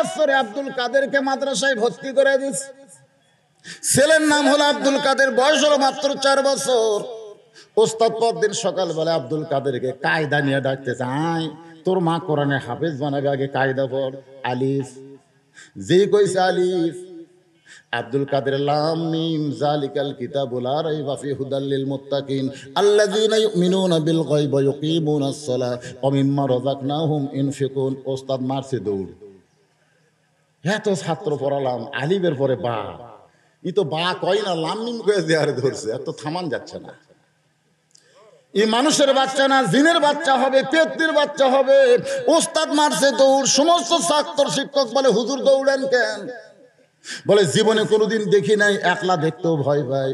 বছরে আব্দুল কাদেরকে মাদ্রাসায় ভর্তি করে দিস ছেলের নাম হলো আব্দুল কাদের বয়স হলো মাত্র চার বছর ওস্তাদ পরদিন সকালবেলা আব্দুল কাদেরকে কায়দা নিয়ে ডাকতে চাই তোর মা কোরআনে হাফেজ বানাবে আগে কায়দা পর আলিফ যে কইছে আলিফ আব্দুল কাদের লাম মিম জালিকাল কিতাবুল আর বাফি হুদাল্লিল মুত্তাকিন আল্লাযীনা ইউমিনুনা বিল গায়বি ওয়া ইউকিমুনাস সালাহ ওয়া মিম্মা রাযাকনাহুম ইনফিকুন ওস্তাদ মারছে দৌড় এত হ্যাঁ, ছাত্র পড়ালাম আলিমের পরে বা ই তো বা কয় না লামিম কয়ে দেয়ারে ধরছে এত থামান যাচ্ছে না এই মানুষের বাচ্চা না জিনের বাচ্চা হবে পেত্তির বাচ্চা হবে ওস্তাদ মারছে দৌড় সমস্ত ছাত্র শিক্ষক বলে হুজুর দৌড়েন কেন বলে জীবনে কোনোদিন দেখি নাই একলা দেখতেও ভয় পায়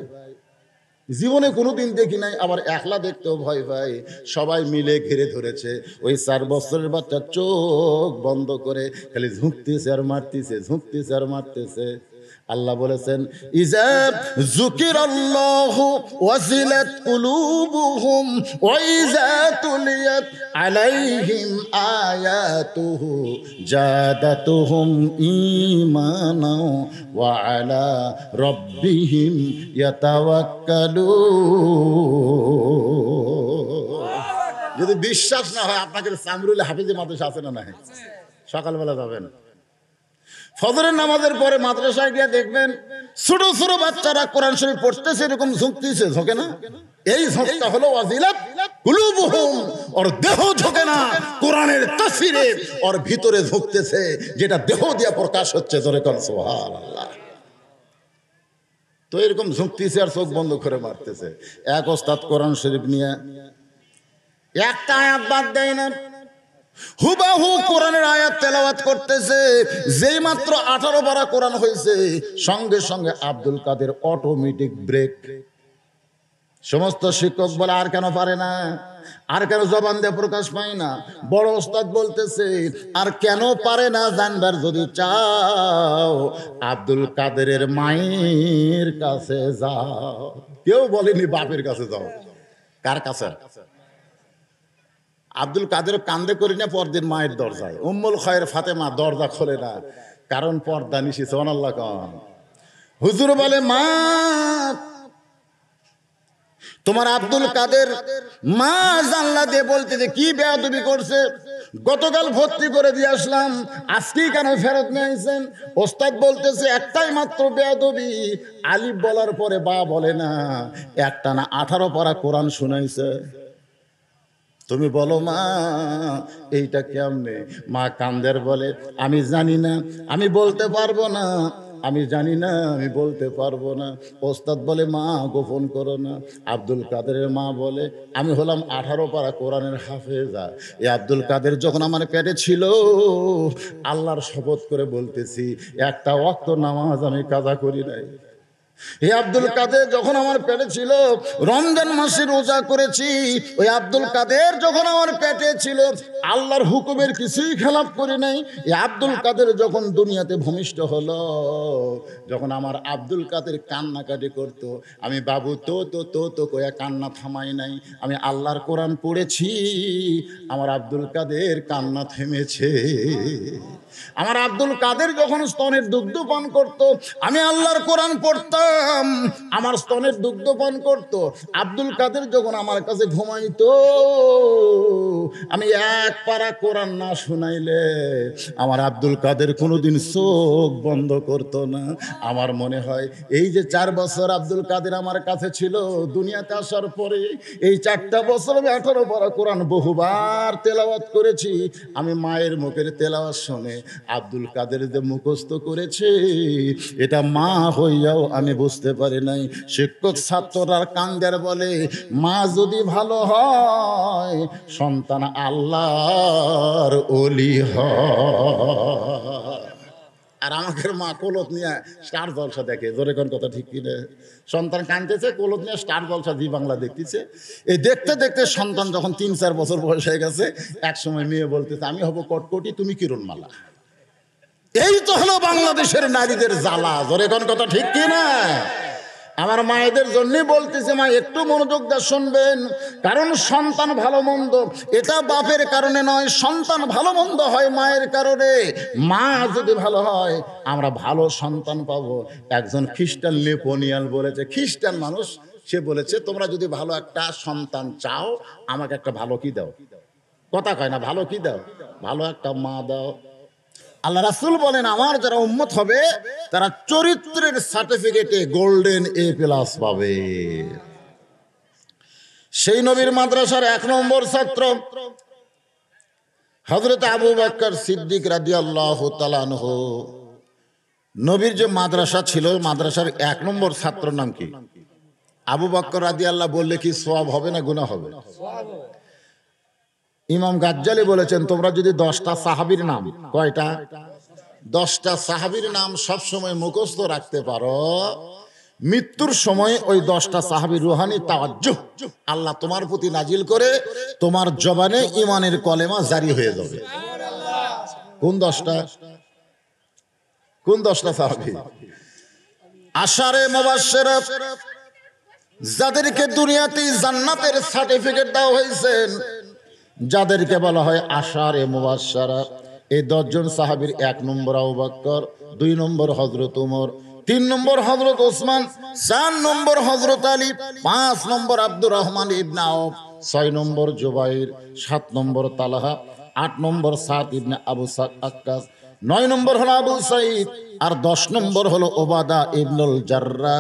জীবনে কোনো দিন দেখি নাই আবার একলা দেখতেও ভয় ভাই সবাই মিলে ঘিরে ধরেছে ওই চার বছরের বাচ্চা চোখ বন্ধ করে খালি ঝুঁকতেছে আর মারতেছে ঝুঁকতেছে আর মারতেছে আল্লাহ বলেছেন ইজা যুকিরাল্লাহু ওয়াজিলাত কুলুবুহুম ওয়া ইজা তুলিয়াত আলাইহিম আয়াতুহু জাদাতুহুম ঈমানাও ওয়া আলা রাব্বিহিম ইয়াতাওয়াক্কালুন যদি বিশ্বাস না হয় আপনাদের সামরুল হাফিজে মাদ্রাসা আছে না নাই সকালবেলা যাবেন ফজরের নামাজের পরে মাদ্রাসায় গিয়ে দেখবেন ছোট ছোট বাচ্চারা কোরআন শরীফ পড়তেছে এরকম ঝুঁকতেছে ঝোঁকে না এই ঝোঁকটা হলো ওয়াজিলাত কুলুবুহুম ওর দেহ ঝোঁকে না কোরআনের তাফসিরে ওর ভিতরে ঝোঁকতেছে যেটা দেহ দিয়া প্রকাশ হচ্ছে ধরে কর সুবহানাল্লাহ তো এরকম ঝুঁকতেছে আর চোখ বন্ধ করে মারতেছে এক ওস্তাদ কোরআন শরীফ নিয়ে একটা আয়াত বাদ দেয় না হুবাহু কোরআনের আয়াত তেলাওয়াত করতেছে যেই মাত্র আঠারো বারা কোরআন হয়েছে সঙ্গে সঙ্গে আব্দুল কাদের অটোমেটিক ব্রেক সমস্ত শিক্ষক বলে আর কেন পারে না আর কেন জবান দেয় প্রকাশ পায় না বড় ওস্তাদ বলতেছে আর কেন পারে না জানবার যদি চাও আব্দুল কাদেরের মায়ের কাছে যাও কেউ বলেনি বাপের কাছে যাও কার কাছে আব্দুল কাদের কান্দে করি না পরদিন মায়ের দরজায় উম্মুল খয়ের ফাতেমা দরজা খোলে না কারণ পর্দা নিশিছে অনাল্লা কন হুজুর বলে মা তোমার আব্দুল কাদের মা জানলা দিয়ে বলতে যে কি বেয়াদবি করছে গতকাল ভর্তি করে দিয়ে আসলাম আজকেই কেন ফেরত নিয়ে আইছেন ওস্তাদ বলতেছে একটাই মাত্র বেয়াদবি আলিফ বলার পরে বা বলে না একটা না আঠারো পারা কোরআন শুনাইছে তুমি বলো মা এইটা কেমনে মা কান্দের বলে আমি জানি না আমি বলতে পারবো না আমি জানি না আমি বলতে পারবো না ওস্তাদ বলে মা গোপন করো না আব্দুল কাদেরের মা বলে আমি হলাম আঠারো পাড়া কোরআনের হাফেজা এ আব্দুল কাদের যখন আমার পেটে ছিল আল্লাহর শপথ করে বলতেছি একটা অক্ত নামাজ আমি কাজা করি নাই হে আব্দুল কাদের যখন আমার পেটে ছিল রমজান মাসে রোজা করেছি ওই আব্দুল কাদের যখন আমার পেটে ছিল আল্লাহর হুকুমের কিছুই খেলাপ করে নাই এই আব্দুল কাদের যখন দুনিয়াতে ভূমিষ্ঠ হল যখন আমার আব্দুল কাদের কান্নাকাটি করত আমি বাবু তো তো তো তো কয়া কান্না থামাই নাই আমি আল্লাহর কোরআন পড়েছি আমার আব্দুল কাদের কান্না থেমেছে আমার আব্দুল কাদের যখন স্তনের দুগ্ধ পান করত আমি আল্লাহর কোরআন পড়তাম আমার স্তনের দুগ্ধ পান করত আব্দুল কাদের যখন আমার কাছে ঘুমাইত আমি এক পারা কোরআন না শুনাইলে আমার আব্দুল কাদের কোনোদিন চোখ বন্ধ করত না আমার মনে হয় এই যে চার বছর আব্দুল কাদের আমার কাছে ছিল দুনিয়াতে আসার পরে এই চারটা বছর আমি আঠারো পারা কোরআন বহুবার তেলাওয়াত করেছি আমি মায়ের মুখের তেলাওয়াত শুনে আব্দুল কাদের যে মুখস্থ করেছে এটা মা হইয়াও আমি বুঝতে পারি নাই শিক্ষক ছাত্ররা কান্দের বলে মা যদি ভালো হয় সন্তান আল্লাহর অলি হয় আর আমাদের মা কোলত নিয়ে স্টার জলসা দেখে জোরে কোন কথা ঠিক কিনে সন্তান কাঁদতেছে কোলত নিয়ে স্টার জলসা জি বাংলা দেখতেছে এই দেখতে দেখতে সন্তান যখন তিন চার বছর বয়স হয়ে গেছে একসময় মেয়ে বলতেছে আমি হব কটকটি তুমি কিরণমালা এই তো হলো বাংলাদেশের নারীদের জ্বালা জোর এখন কথা ঠিক কি না আমার মায়েদের জন্যই বলতেছে মা একটু মনোযোগ দিয়ে শুনবেন কারণ সন্তান ভালো মন্দ এটা বাপের কারণে নয় সন্তান ভালো মন্দ হয় মায়ের কারণে মা যদি ভালো হয় আমরা ভালো সন্তান পাবো একজন খ্রিস্টান নেপোনিয়াল বলেছে খ্রিস্টান মানুষ সে বলেছে তোমরা যদি ভালো একটা সন্তান চাও আমাকে একটা ভালো কি দাও কথা কয় না ভালো কি দাও ভালো একটা মা দাও আল্লাহ রাসুল বলেন আমার যারা উম্মত হবে তারা চরিত্রের সার্টিফিকেটে গোল্ডেন এ প্লাস পাবে সেই নবীর মাদ্রাসার এক নম্বর ছাত্র হজরত আবু বাক্কর সিদ্দিক রাজি আল্লাহ নবীর যে মাদ্রাসা ছিল মাদ্রাসার এক নম্বর ছাত্র নাম কি আবু বাক্কর রাজি আল্লাহ বললে কি সব হবে না গুণা হবে ইমাম গাজ্জালি বলেছেন তোমরা যদি দশটা সাহাবির নাম কয়টা দশটা সাহাবির নাম সবসময় মুখস্থ রাখতে পারো মৃত্যুর সময় ওই দশটা সাহাবি রুহানি তাওয়াজ্জু আল্লাহ তোমার প্রতি নাজিল করে তোমার জবানে ইমানের কলেমা জারি হয়ে যাবে কোন দশটা কোন দশটা সাহাবি আশারে মোবাশের যাদেরকে দুনিয়াতেই জান্নাতের সার্টিফিকেট দেওয়া হয়েছে যাদেরকে বলা হয় আশার এ মুবাসারা এই দশজন সাহাবির এক নম্বর আবাক্কর দুই নম্বর হজরত উমর তিন নম্বর হজরত ওসমান চার নম্বর হজরত আলী পাঁচ নম্বর আব্দুর রহমান ইবনা আউফ ছয় নম্বর জুবাইর সাত নম্বর তালাহা আট নম্বর সাত ইবনা আবু সাদ আক্কাস নয় নম্বর হলো আবু সাইদ আর দশ নম্বর হলো ওবাদা ইবনুল জার্রা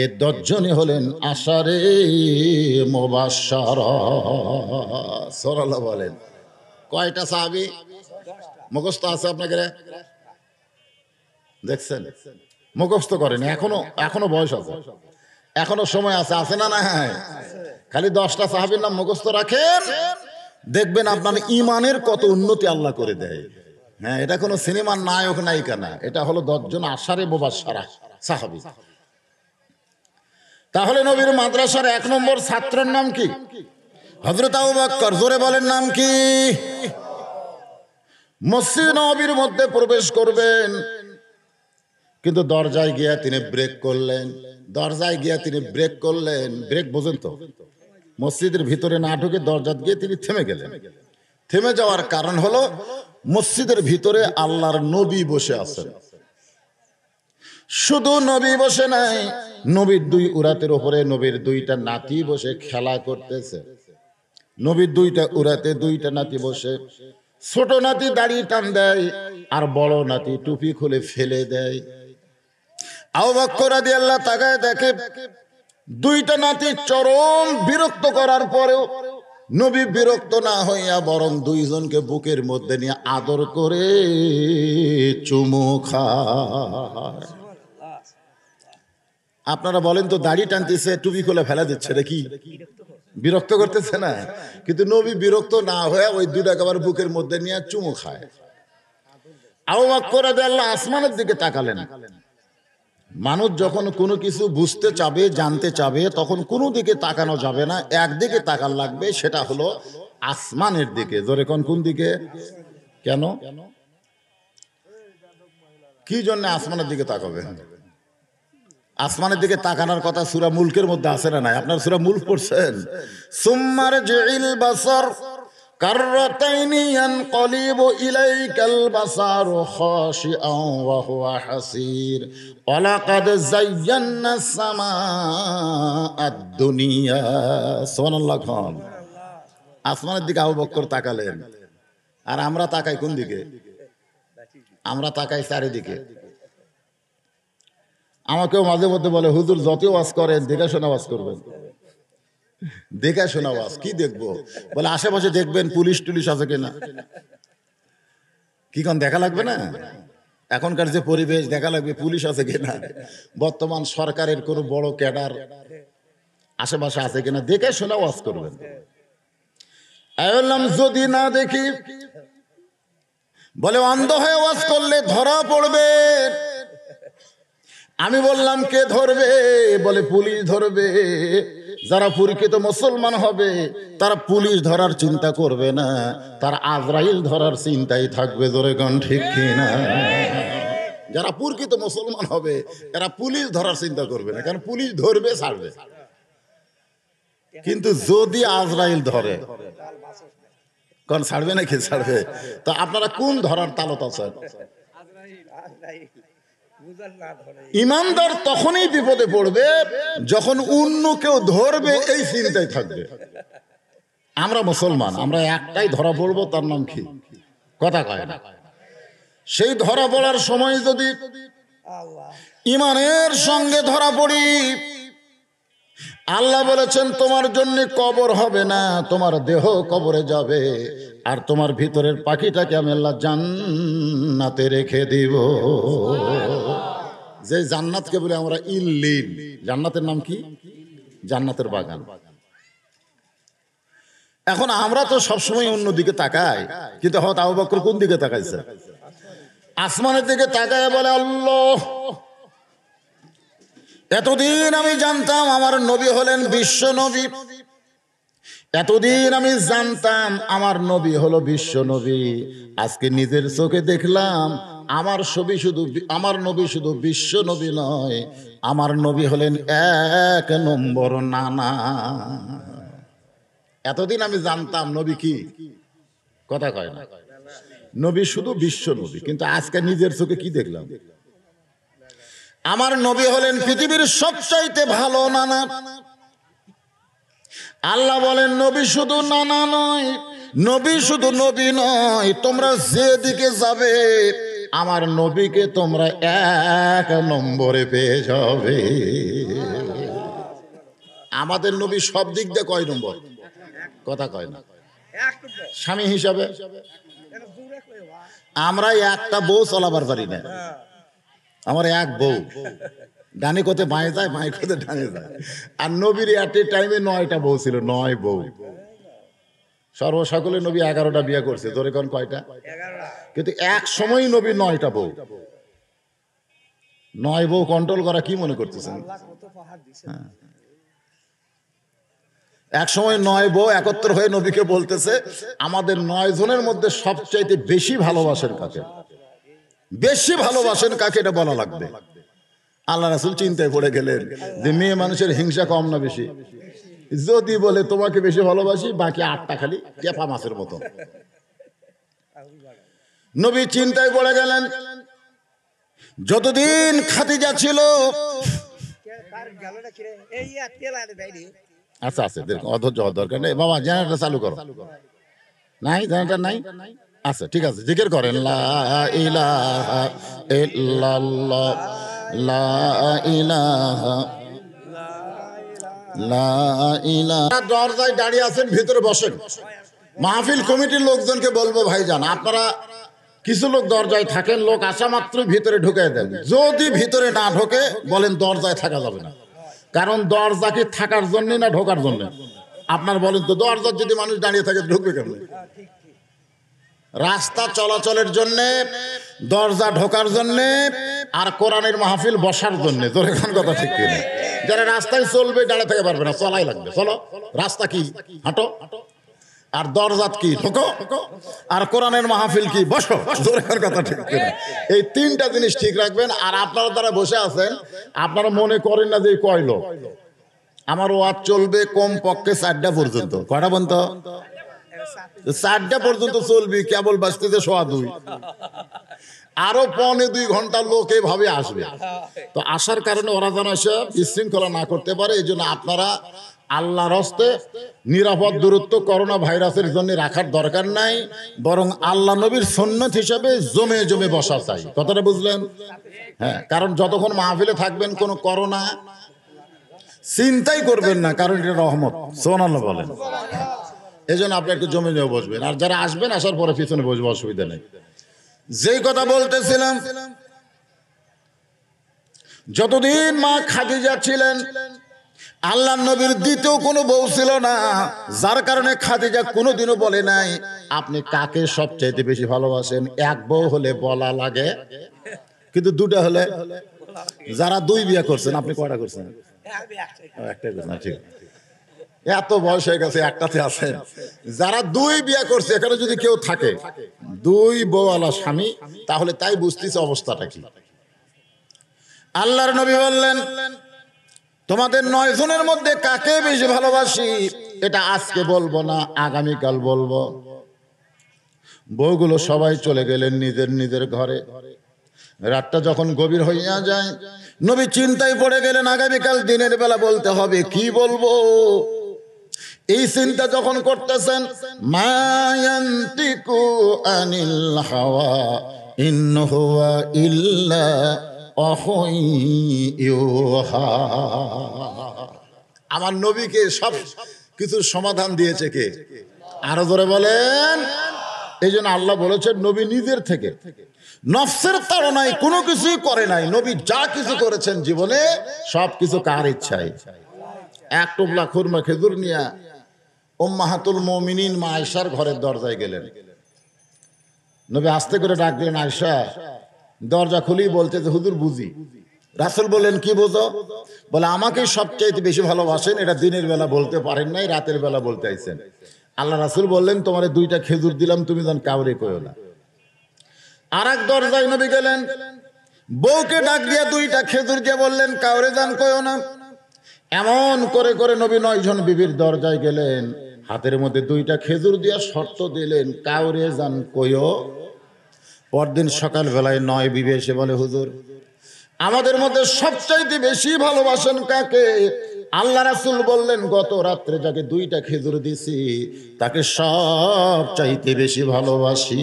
এ দশজনে হলেন আশারে মোবাসার বলেন কয়টা সাহাবি মুখস্থ আছে আপনাকে দেখছেন মুখস্থ করেন এখনো এখনো বয়স আছে এখনো সময় আছে আছে না না খালি দশটা সাহাবির নাম মুখস্থ রাখেন দেখবেন আপনার ইমানের কত উন্নতি আল্লাহ করে দেয় হ্যাঁ এটা কোনো সিনেমার নায়ক নায়িকা না এটা হলো দশজন আশারে বোবার সারা সাহাবি তাহলে নবীর মাদ্রাসার এক নম্বর ছাত্রের নাম কি হজরত আবাক্কর জোরে বলেন নাম কি মসজিদ নবীর মধ্যে প্রবেশ করবেন কিন্তু দরজায় গিয়া তিনি ব্রেক করলেন দরজায় গিয়া তিনি ব্রেক করলেন ব্রেক বোঝেন তো মসজিদের ভিতরে না ঢুকে দরজা গিয়ে তিনি থেমে গেলেন থেমে যাওয়ার কারণ হলো মসজিদের ভিতরে আল্লাহর নবী বসে আছেন শুধু নবী বসে নাই নবীর দুই উরাতের ওপরে নবীর দুইটা নাতি বসে খেলা করতেছে নবীর দুইটা উড়াতে দুইটা নাতি বসে ছোট নাতি দাড়ি টান দেয় আর বড় নাতি টুপি খুলে ফেলে দেয় আহ্বাক করা আল্লাহ তাকায় দেখে দুইটা নাতি চরম বিরক্ত করার পরেও নবী বিরক্ত না হইয়া বরং দুইজনকে বুকের মধ্যে নিয়ে আদর করে চুমু খায় আপনারা বলেন তো দাড়ি টানতেছে টুপি খুলে ফেলা দিচ্ছে এটা কি বিরক্ত করতেছে না কিন্তু নবী বিরক্ত না হয়ে ওই দুটা কাবার বুকের মধ্যে নিয়ে চুমু খায় আও করে আল্লাহ আসমানের দিকে তাকালেন মানুষ যখন কোনো কিছু বুঝতে চাবে জানতে চাবে তখন কোনো দিকে তাকানো যাবে না একদিকে তাকান লাগবে সেটা হলো আসমানের দিকে ধরে কোন কোন দিকে কেন কি জন্য আসমানের দিকে তাকাবে আসমানের দিকে তাকানোর কথা সুরা মুলকের মধ্যে আছে না নাই আপনার সুরা মুল পড়ছেন সুম্মার জেল বাসর আসমানের দিকে আবু বক্কর তাকালেন আর আমরা তাকাই কোন দিকে আমরা তাকাই চারিদিকে আমাকেও মাঝে মধ্যে বলে হুজুর যত ওয়াজ করেন দেখা শোনা ওয়াজ করবেন দেখা শোনা ওয়াজ কি দেখবো বলে আশেপাশে দেখবেন পুলিশ টুলিশ আছে কিনা কি কোন দেখা লাগবে না এখনকার যে পরিবেশ দেখা লাগবে পুলিশ আছে কিনা বর্তমান সরকারের কোনো বড় ক্যাডার আশেপাশে আছে কিনা দেখে শোনা ওয়াজ করবেন যদি না দেখি বলে অন্ধ হয়ে ওয়াজ করলে ধরা পড়বে আমি বললাম কে ধরবে বলে পুলিশ ধরবে যারা পরীক্ষিত মুসলমান হবে তারা পুলিশ ধরার চিন্তা করবে না তারা আজরাইল ধরার চিন্তাই থাকবে ধরে গণ ঠিক কিনা যারা পরীক্ষিত মুসলমান হবে এরা পুলিশ ধরার চিন্তা করবে না কারণ পুলিশ ধরবে ছাড়বে কিন্তু যদি আজরাইল ধরে কারণ ছাড়বে নাকি ছাড়বে তো আপনারা কোন ধরার তালত আছেন ইমানদার তখনই বিপদে পড়বে যখন অন্য কেউ ধরবে এই চিন্তায় থাকবে আমরা মুসলমান আমরা একটাই ধরা পড়বো তার নাম কি কথা কয় না সেই ধরা পড়ার সময় যদি ইমানের সঙ্গে ধরা পড়ি আল্লাহ বলেছেন তোমার জন্য কবর হবে না তোমার দেহ কবরে যাবে আর তোমার ভিতরের পাখিটাকে আমি আল্লাহ জান্নাতে রেখে দিব যে জান্নাতকে বলে আমরা ইল্লিম জান্নাতের নাম কি জান্নাতের বাগান এখন আমরা তো সবসময় অন্য দিকে তাকাই কিন্তু হত আবু বকর কোন দিকে তাকাইছে আসমানের দিকে তাকায় বলে আল্লাহ এতদিন আমি জানতাম আমার নবী হলেন বিশ্ব নবী এতদিন আমি জানতাম আমার নবী হলো বিশ্ব নবী আজকে নিজের চোখে দেখলাম আমার ছবি শুধু আমার নবী শুধু বিশ্ব নবী নয় আমার নবী হলেন এক নম্বর নানা এতদিন আমি জানতাম নবী কি কথা কয় না নবী শুধু বিশ্ব নবী কিন্তু আজকে নিজের চোখে কি দেখলাম আমার নবী হলেন পৃথিবীর সবচাইতে ভালো নানা আল্লাহ বলেন নবী শুধু নানা নয় নবী শুধু নবী নয় তোমরা যেদিকে যাবে আমার নবীকে তোমরা এক নম্বরে পেয়ে যাবে আমাদের নবী সব দিক দিয়ে কয় নম্বর কথা কয় না স্বামী হিসাবে আমরা একটা বউ চলাবার পারি না আমার এক বউ ডানে কোথে বাঁয়ে যায় বাঁয়ে কোথে ডানে যায় আর নবীর এট টাইমে নয়টা বউ ছিল নয় বউ সর্বসকলে নবী এগারোটা বিয়ে করছে ধরে কোন কয়টা কিন্তু এক সময় নবী নয়টা বউ নয় বউ কন্ট্রোল করা কি মনে করতেছেন হ্যাঁ। এক সময় নয় বউ একত্র হয়ে নবীকে বলতেছে আমাদের নয় জনের মধ্যে সবচাইতে বেশি ভালোবাসার কাছে বেশি ভালোবাসেন কাকে এটা বলা লাগবে আল্লাহ রাসুল চিন্তায় পড়ে গেলেন যে মেয়ে মানুষের হিংসা কম না বেশি যদি বলে তোমাকে বেশি ভালোবাসি বাকি আটটা খালি কেফা মাছের মতো নবী চিন্তায় পড়ে গেলেন যতদিন খাতিজা ছিল আচ্ছা আচ্ছা অধৈর্য হওয়ার দরকার নেই বাবা জেনারেটার চালু করো নাই জেনারেটার নাই আচ্ছা ঠিক আছে জিকির করেন লা লা লা দরজায় দাঁড়িয়ে আছেন ভিতরে বসেন মাহফিল কমিটির লোকজনকে বলবো ভাইজান আপনারা কিছু লোক দরজায় থাকেন লোক আসা মাত্র ভিতরে ঢুকে দেন যদি ভিতরে না ঢোকে বলেন দরজায় থাকা যাবে না কারণ দরজা কি থাকার জন্য না ঢোকার জন্য আপনার বলেন তো দরজার যদি মানুষ দাঁড়িয়ে থাকে ঢুকবে কেমন রাস্তা চলাচলের জন্যে দরজা ঢোকার জন্যে আর কোরআনের মাহফিল বসার জন্যে তোর এখন কথা ঠিক কিনা যারা রাস্তায় চলবে দাঁড়া থেকে পারবে না চলাই লাগবে চলো রাস্তা কি হাঁটো আর দরজাত কি ঢোকো আর কোরআনের মাহফিল কি বসো দরকার কথা ঠিক কিনা এই তিনটা জিনিস ঠিক রাখবেন আর আপনারা তারা বসে আছেন আপনারা মনে করেন না যে কয় লোক আমার ওয়াজ চলবে কম পক্ষে চারটা পর্যন্ত কটা পর্যন্ত চারটা পর্যন্ত চলবি কেবল বাঁচতে সোয়া দুই আরো পনে দুই ঘন্টা লোক এভাবে আসবে তো আসার কারণে ওরা যেন সে বিশৃঙ্খলা না করতে পারে এই জন্য আপনারা আল্লাহর হস্তে নিরাপদ দূরত্ব করোনা ভাইরাসের জন্য রাখার দরকার নাই বরং আল্লাহ নবীর সন্ন্যত হিসাবে জমে জমে বসা চাই কথাটা বুঝলেন হ্যাঁ কারণ যতক্ষণ মাহফিলে থাকবেন কোনো করোনা চিন্তাই করবেন না কারণ এটা রহমত সোনাল্লাহ বলেন এই জন্য আপনি একটু জমি নিয়ে বসবেন আর যারা আসবেন আসার পরে পিছনে বসবে অসুবিধা নেই যেই কথা বলতেছিলাম যতদিন মা খাদিজা ছিলেন আল্লাহ নবীর দ্বিতীয় কোনো বউ ছিল না যার কারণে খাদিজা কোনোদিনও বলে নাই আপনি কাকে সবচাইতে বেশি ভালোবাসেন এক বউ হলে বলা লাগে কিন্তু দুটা হলে যারা দুই বিয়ে করছেন আপনি কয়টা করছেন হ্যাঁ, একটাই করছেন ঠিক আছে এত বয়স হয়ে গেছে একটাতে আছেন যারা দুই বিয়ে করছে এখানে যদি কেউ থাকে দুই বউওয়ালা স্বামী তাহলে তাই বুঝতেছে অবস্থাটা কি আল্লাহর নবী বললেন তোমাদের নয় জনের মধ্যে কাকে বেশি ভালোবাসি এটা আজকে বলবো না আগামীকাল বলবো বউগুলো সবাই চলে গেলেন নিজের নিজের ঘরে রাতটা যখন গভীর হইয়া যায় নবী চিন্তায় পড়ে গেলেন আগামীকাল দিনের বেলা বলতে হবে কি বলবো এই চিন্তা যখন করতেছেন মায়ান্তিকু আনিল হাওয়া ইন্নহুয়া ইল্লা আমার নবীকে সব কিছু সমাধান দিয়েছে কে আরো ধরে বলেন এই জন্য আল্লাহ বলেছেন নবী নিজের থেকে নফসের তাড়নায় কোনো কিছুই করে নাই নবী যা কিছু করেছেন জীবনে সব কিছু কার ইচ্ছায় এক টুকলা খুরমা খেজুর নিয়ে ওম্মাহাতুল মমিনিন মা আয়সার ঘরের দরজায় গেলেন নবী আস্তে করে ডাক দিলেন আয়সা দরজা খুলেই বলতে যে হুজুর বুঝি রাসুল বললেন কি বোঝো বলে আমাকে সবচাইতে বেশি ভালোবাসেন এটা দিনের বেলা বলতে পারেন নাই রাতের বেলা বলতে আইছেন আল্লাহ রাসুল বললেন তোমার দুইটা খেজুর দিলাম তুমি যখন কাউরে কয়ো না আর এক দরজায় নবী গেলেন বউকে ডাক দিয়ে দুইটা খেজুর দিয়ে বললেন কাউরে যান কয়ো না এমন করে করে নবী নয়জন বিবির দরজায় গেলেন হাতের মধ্যে দুইটা খেজুর দিয়া শর্ত দিলেন কাউরে যান কইও পরদিন সকালবেলায় নয় বিবে এসে বলে হুজুর আমাদের মধ্যে সবচাইতে বেশি ভালোবাসেন কাকে আল্লাহ রাসুল বললেন গত রাত্রে যাকে দুইটা খেজুর দিছি তাকে সব চাইতে বেশি ভালোবাসি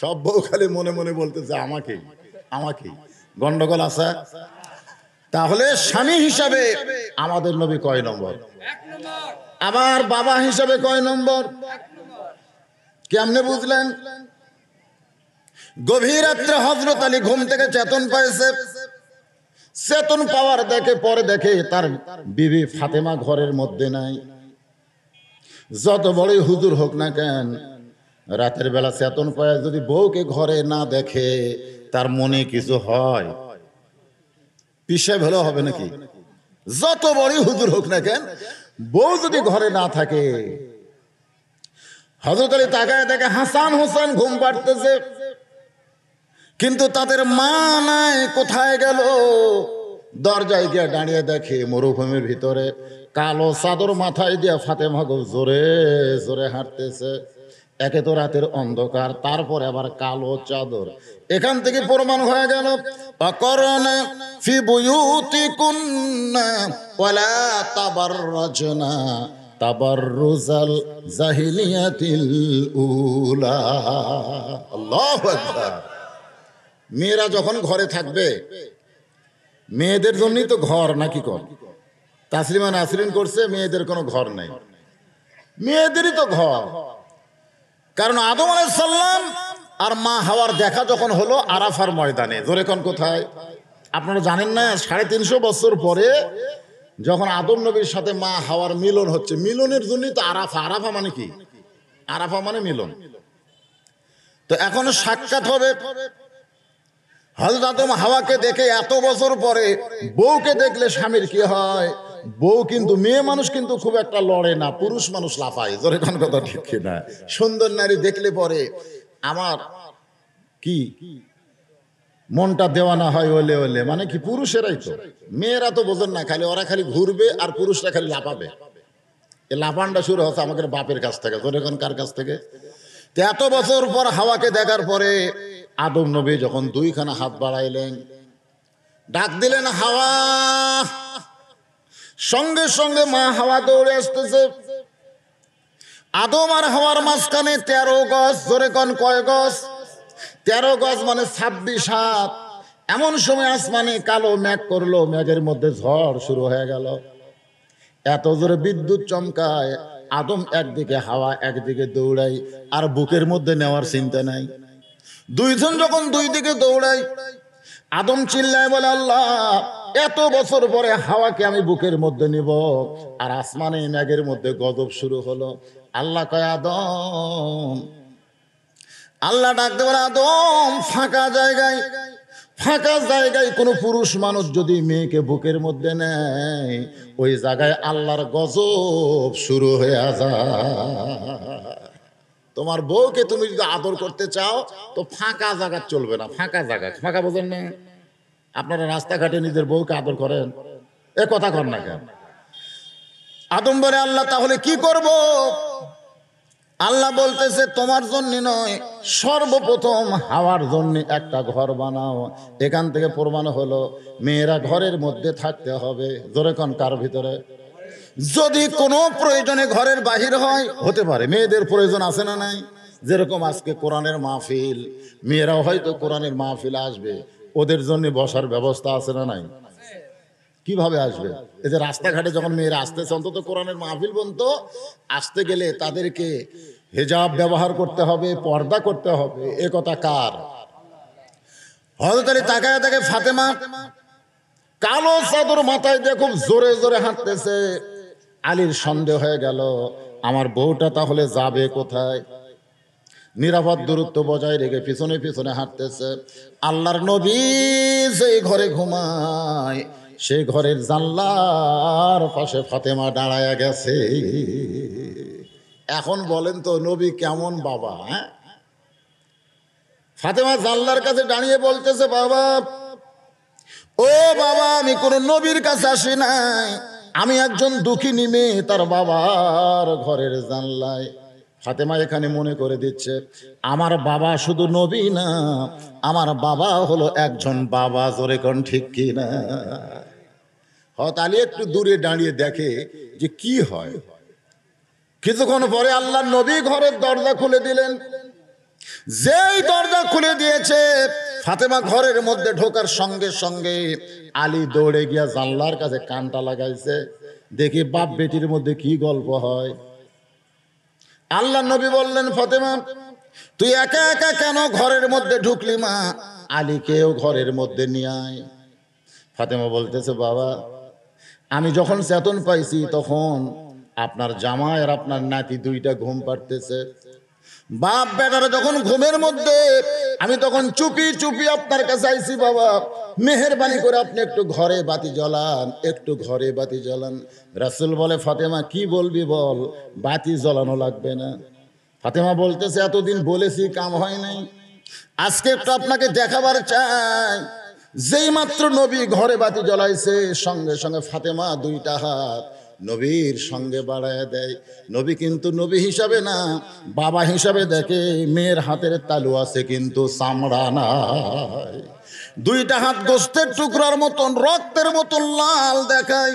সব বউ খালি মনে মনে বলতেছে আমাকে আমাকে গন্ডগোল আসা তাহলে স্বামী হিসাবে আমাদের নবী কয় নম্বর আমার বাবা হিসাবে কয় নম্বর কেমনে বুঝলেন গভীর রাত্রে হজরত আলী ঘুম থেকে চেতন পাইছে চেতন পাওয়ার দেখে পরে দেখে তার বিবি ফাতেমা ঘরের মধ্যে নাই যত বড়ই হুজুর হোক না কেন রাতের বেলা চেতন পায় যদি বউকে ঘরে না দেখে তার মনে কিছু হয় পিসে ভালো হবে নাকি যত বড়ই হুজুর হোক না কেন বউ যদি ঘরে না থাকে হজরত আলী তাকায় দেখে হাসান হোসেন ঘুম পাড়তেছে কিন্তু তাদের মা নাই কোথায় গেল দরজায় গিয়ে দাঁড়িয়ে দেখে মরুভূমির ভিতরে কালো চাদর মাথায় দিয়ে ফাতেমা গো জোরে জোরে হাঁটতেছে একে তো রাতের অন্ধকার তারপরে আবার কালো চাদর এখান থেকে প্রমাণ হয়ে গেল অকরণে ফি বুয়ুতি কুন্না ওয়ালা তাবাররাজনা তাবাররুজাল জাহিলিয়াতিল উলা আল্লাহু আকবার মেয়েরা যখন ঘরে থাকবে মেয়েদের জন্যই তো ঘর নাকি কর তাসলিমা নাসরিন করছে মেয়েদের কোনো ঘর নেই মেয়েদেরই তো ঘর কারণ আদম আলাইসাল্লাম আর মা হাওয়ার দেখা যখন হলো আরাফার ময়দানে কোন কোথায় আপনারা জানেন না সাড়ে তিনশো বছর পরে যখন আদম নবীর সাথে মা হাওয়ার মিলন হচ্ছে মিলনের জন্যই তো আরাফা আরাফা মানে কি আরাফা মানে মিলন তো এখন সাক্ষাৎ হবে হজরত আদম হাওয়াকে দেখে এত বছর পরে বউকে দেখলে স্বামীর কি হয় বউ কিন্তু মেয়ে মানুষ কিন্তু খুব একটা লড়ে না পুরুষ মানুষ লাফায় ধরে কোন কথা ঠিক না সুন্দর নারী দেখলে পরে আমার কি মনটা দেওয়ানা হয় ওলে ওলে মানে কি পুরুষেরাই তো মেয়েরা তো বোঝেন না খালি ওরা খালি ঘুরবে আর পুরুষরা খালি লাফাবে এ লাফানটা শুরু হচ্ছে আমাদের বাপের কাছ থেকে জোরে কোন কার কাছ থেকে এত বছর পর হাওয়াকে দেখার পরে আদম নবী যখন দুইখানা হাত বাড়াইলেন ডাক দিলেন হাওয়া সঙ্গে সঙ্গে মা হাওয়া দৌড়ে আসতেছে আদম আর হাওয়ার মাঝখানে তেরো গজ জোরে কন কয় গজ তেরো গজ মানে ছাব্বিশ হাত এমন সময় আসমানে কালো ম্যাঘ করলো ম্যাঘের মধ্যে ঝড় শুরু হয়ে গেল এত জোরে বিদ্যুৎ চমকায় আদম একদিকে হাওয়া একদিকে দৌড়াই আর বুকের মধ্যে নেওয়ার চিন্তা নাই দুইজন যখন দুই দিকে দৌড়াই আদম চিল্লায় বলে আল্লাহ এত বছর পরে হাওয়াকে আমি বুকের মধ্যে নিব আর আসমানে ম্যাগের মধ্যে গজব শুরু হলো আল্লাহ কয় আদম আল্লাহ ডাকতে পারে আদম ফাঁকা জায়গায় ফাঁকা জায়গায় কোনো পুরুষ মানুষ যদি মেয়েকে বুকের মধ্যে নেয় ওই জায়গায় আল্লাহর গজব শুরু হয়ে যায় তোমার বউকে তুমি যদি আদর করতে চাও তো ফাঁকা জায়গা চলবে না ফাঁকা জায়গা ফাঁকা বোঝেন না আপনারা রাস্তাঘাটে নিজের বউকে আদর করেন এ কথা কর না কেন আদম্বরে আল্লাহ তাহলে কি করব আল্লাহ বলতেছে তোমার জন্য নয় সর্বপ্রথম হাওয়ার জন্য একটা ঘর বানাও এখান থেকে প্রমাণ হলো মেয়েরা ঘরের মধ্যে থাকতে হবে জোরে কন কার ভিতরে যদি কোনো প্রয়োজনে ঘরের বাহির হয় হতে পারে মেয়েদের প্রয়োজন আছে না নাই যেরকম আজকে কোরআনের মাহফিল মেয়েরাও হয়তো কোরআনের মাহফিল আসবে ওদের জন্য বসার ব্যবস্থা আছে না নাই কিভাবে আসবে এই যে রাস্তাঘাটে যখন মেয়েরা আসতেছে অন্তত কোরআনের মাহফিল বলতো আসতে গেলে তাদেরকে হেজাব ব্যবহার করতে হবে পর্দা করতে হবে এ কথা কার হজরত তাকায় তাকে ফাতেমা কালো চাদর মাথায় দিয়ে খুব জোরে জোরে হাঁটতেছে আলীর সন্দেহ হয়ে গেল আমার বউটা তাহলে যাবে কোথায় নিরাপদ দূরত্ব বজায় রেখে পিছনে পিছনে হাঁটতেছে আল্লাহর নবী সেই ঘরে ঘুমায় সে ঘরের জানলার পাশে ফাতেমা দাঁড়ায়া গেছে এখন বলেন তো নবী কেমন বাবা হ্যাঁ ফাতেমা জানলার কাছে দাঁড়িয়ে বলতেছে বাবা ও বাবা আমি কোনো নবীর কাছে আসি নাই আমি একজন দুঃখিনী মেয়ে তার বাবার ঘরের জানলায় ফাতেমা এখানে মনে করে দিচ্ছে আমার বাবা শুধু নবী না আমার বাবা হলো একজন বাবা জোরে কোন ঠিক কিনা হত আলী একটু দূরে দাঁড়িয়ে দেখে যে কি হয় কিছুক্ষণ পরে আল্লাহ নবী ঘরের দরজা খুলে দিলেন যেই দরজা খুলে দিয়েছে ফাতেমা ঘরের মধ্যে ঢোকার সঙ্গে সঙ্গে আলী দৌড়ে গিয়া জানলার কাছে কানটা লাগাইছে দেখি বাপ বেটির মধ্যে কি গল্প হয় আল্লাহ নবী বললেন ফতেমা তুই একা একা কেন ঘরের মধ্যে ঢুকলি মা আলীকেও ঘরের মধ্যে নিয়ে আয় ফাতেমা বলতেছে বাবা আমি যখন চেতন পাইছি তখন আপনার জামায় আর আপনার নাতি দুইটা ঘুম পাড়তেছে বাপ বেটারা যখন ঘুমের মধ্যে আমি তখন চুপি চুপি আপনার কাছে আইছি বাবা মেহরবানি করে আপনি একটু ঘরে বাতি জ্বলান একটু ঘরে বাতি জ্বলান রাসুল বলে ফাতেমা কি বলবি বল বাতি জ্বলানো লাগবে না ফাতেমা বলতেছে এতদিন বলেছি কাম হয় নাই আজকে একটু আপনাকে দেখাবার চাই যেই মাত্র নবী ঘরে বাতি জ্বলাইছে সঙ্গে সঙ্গে ফাতেমা দুইটা হাত নবীর সঙ্গে বাড়ায় দেয় নবী কিন্তু নবী হিসাবে না বাবা হিসাবে দেখে মেয়ের হাতের তালু আছে কিন্তু চামড়া নাই দুইটা হাত গোস্তের টুকরার মতন রক্তের মতন লাল দেখায়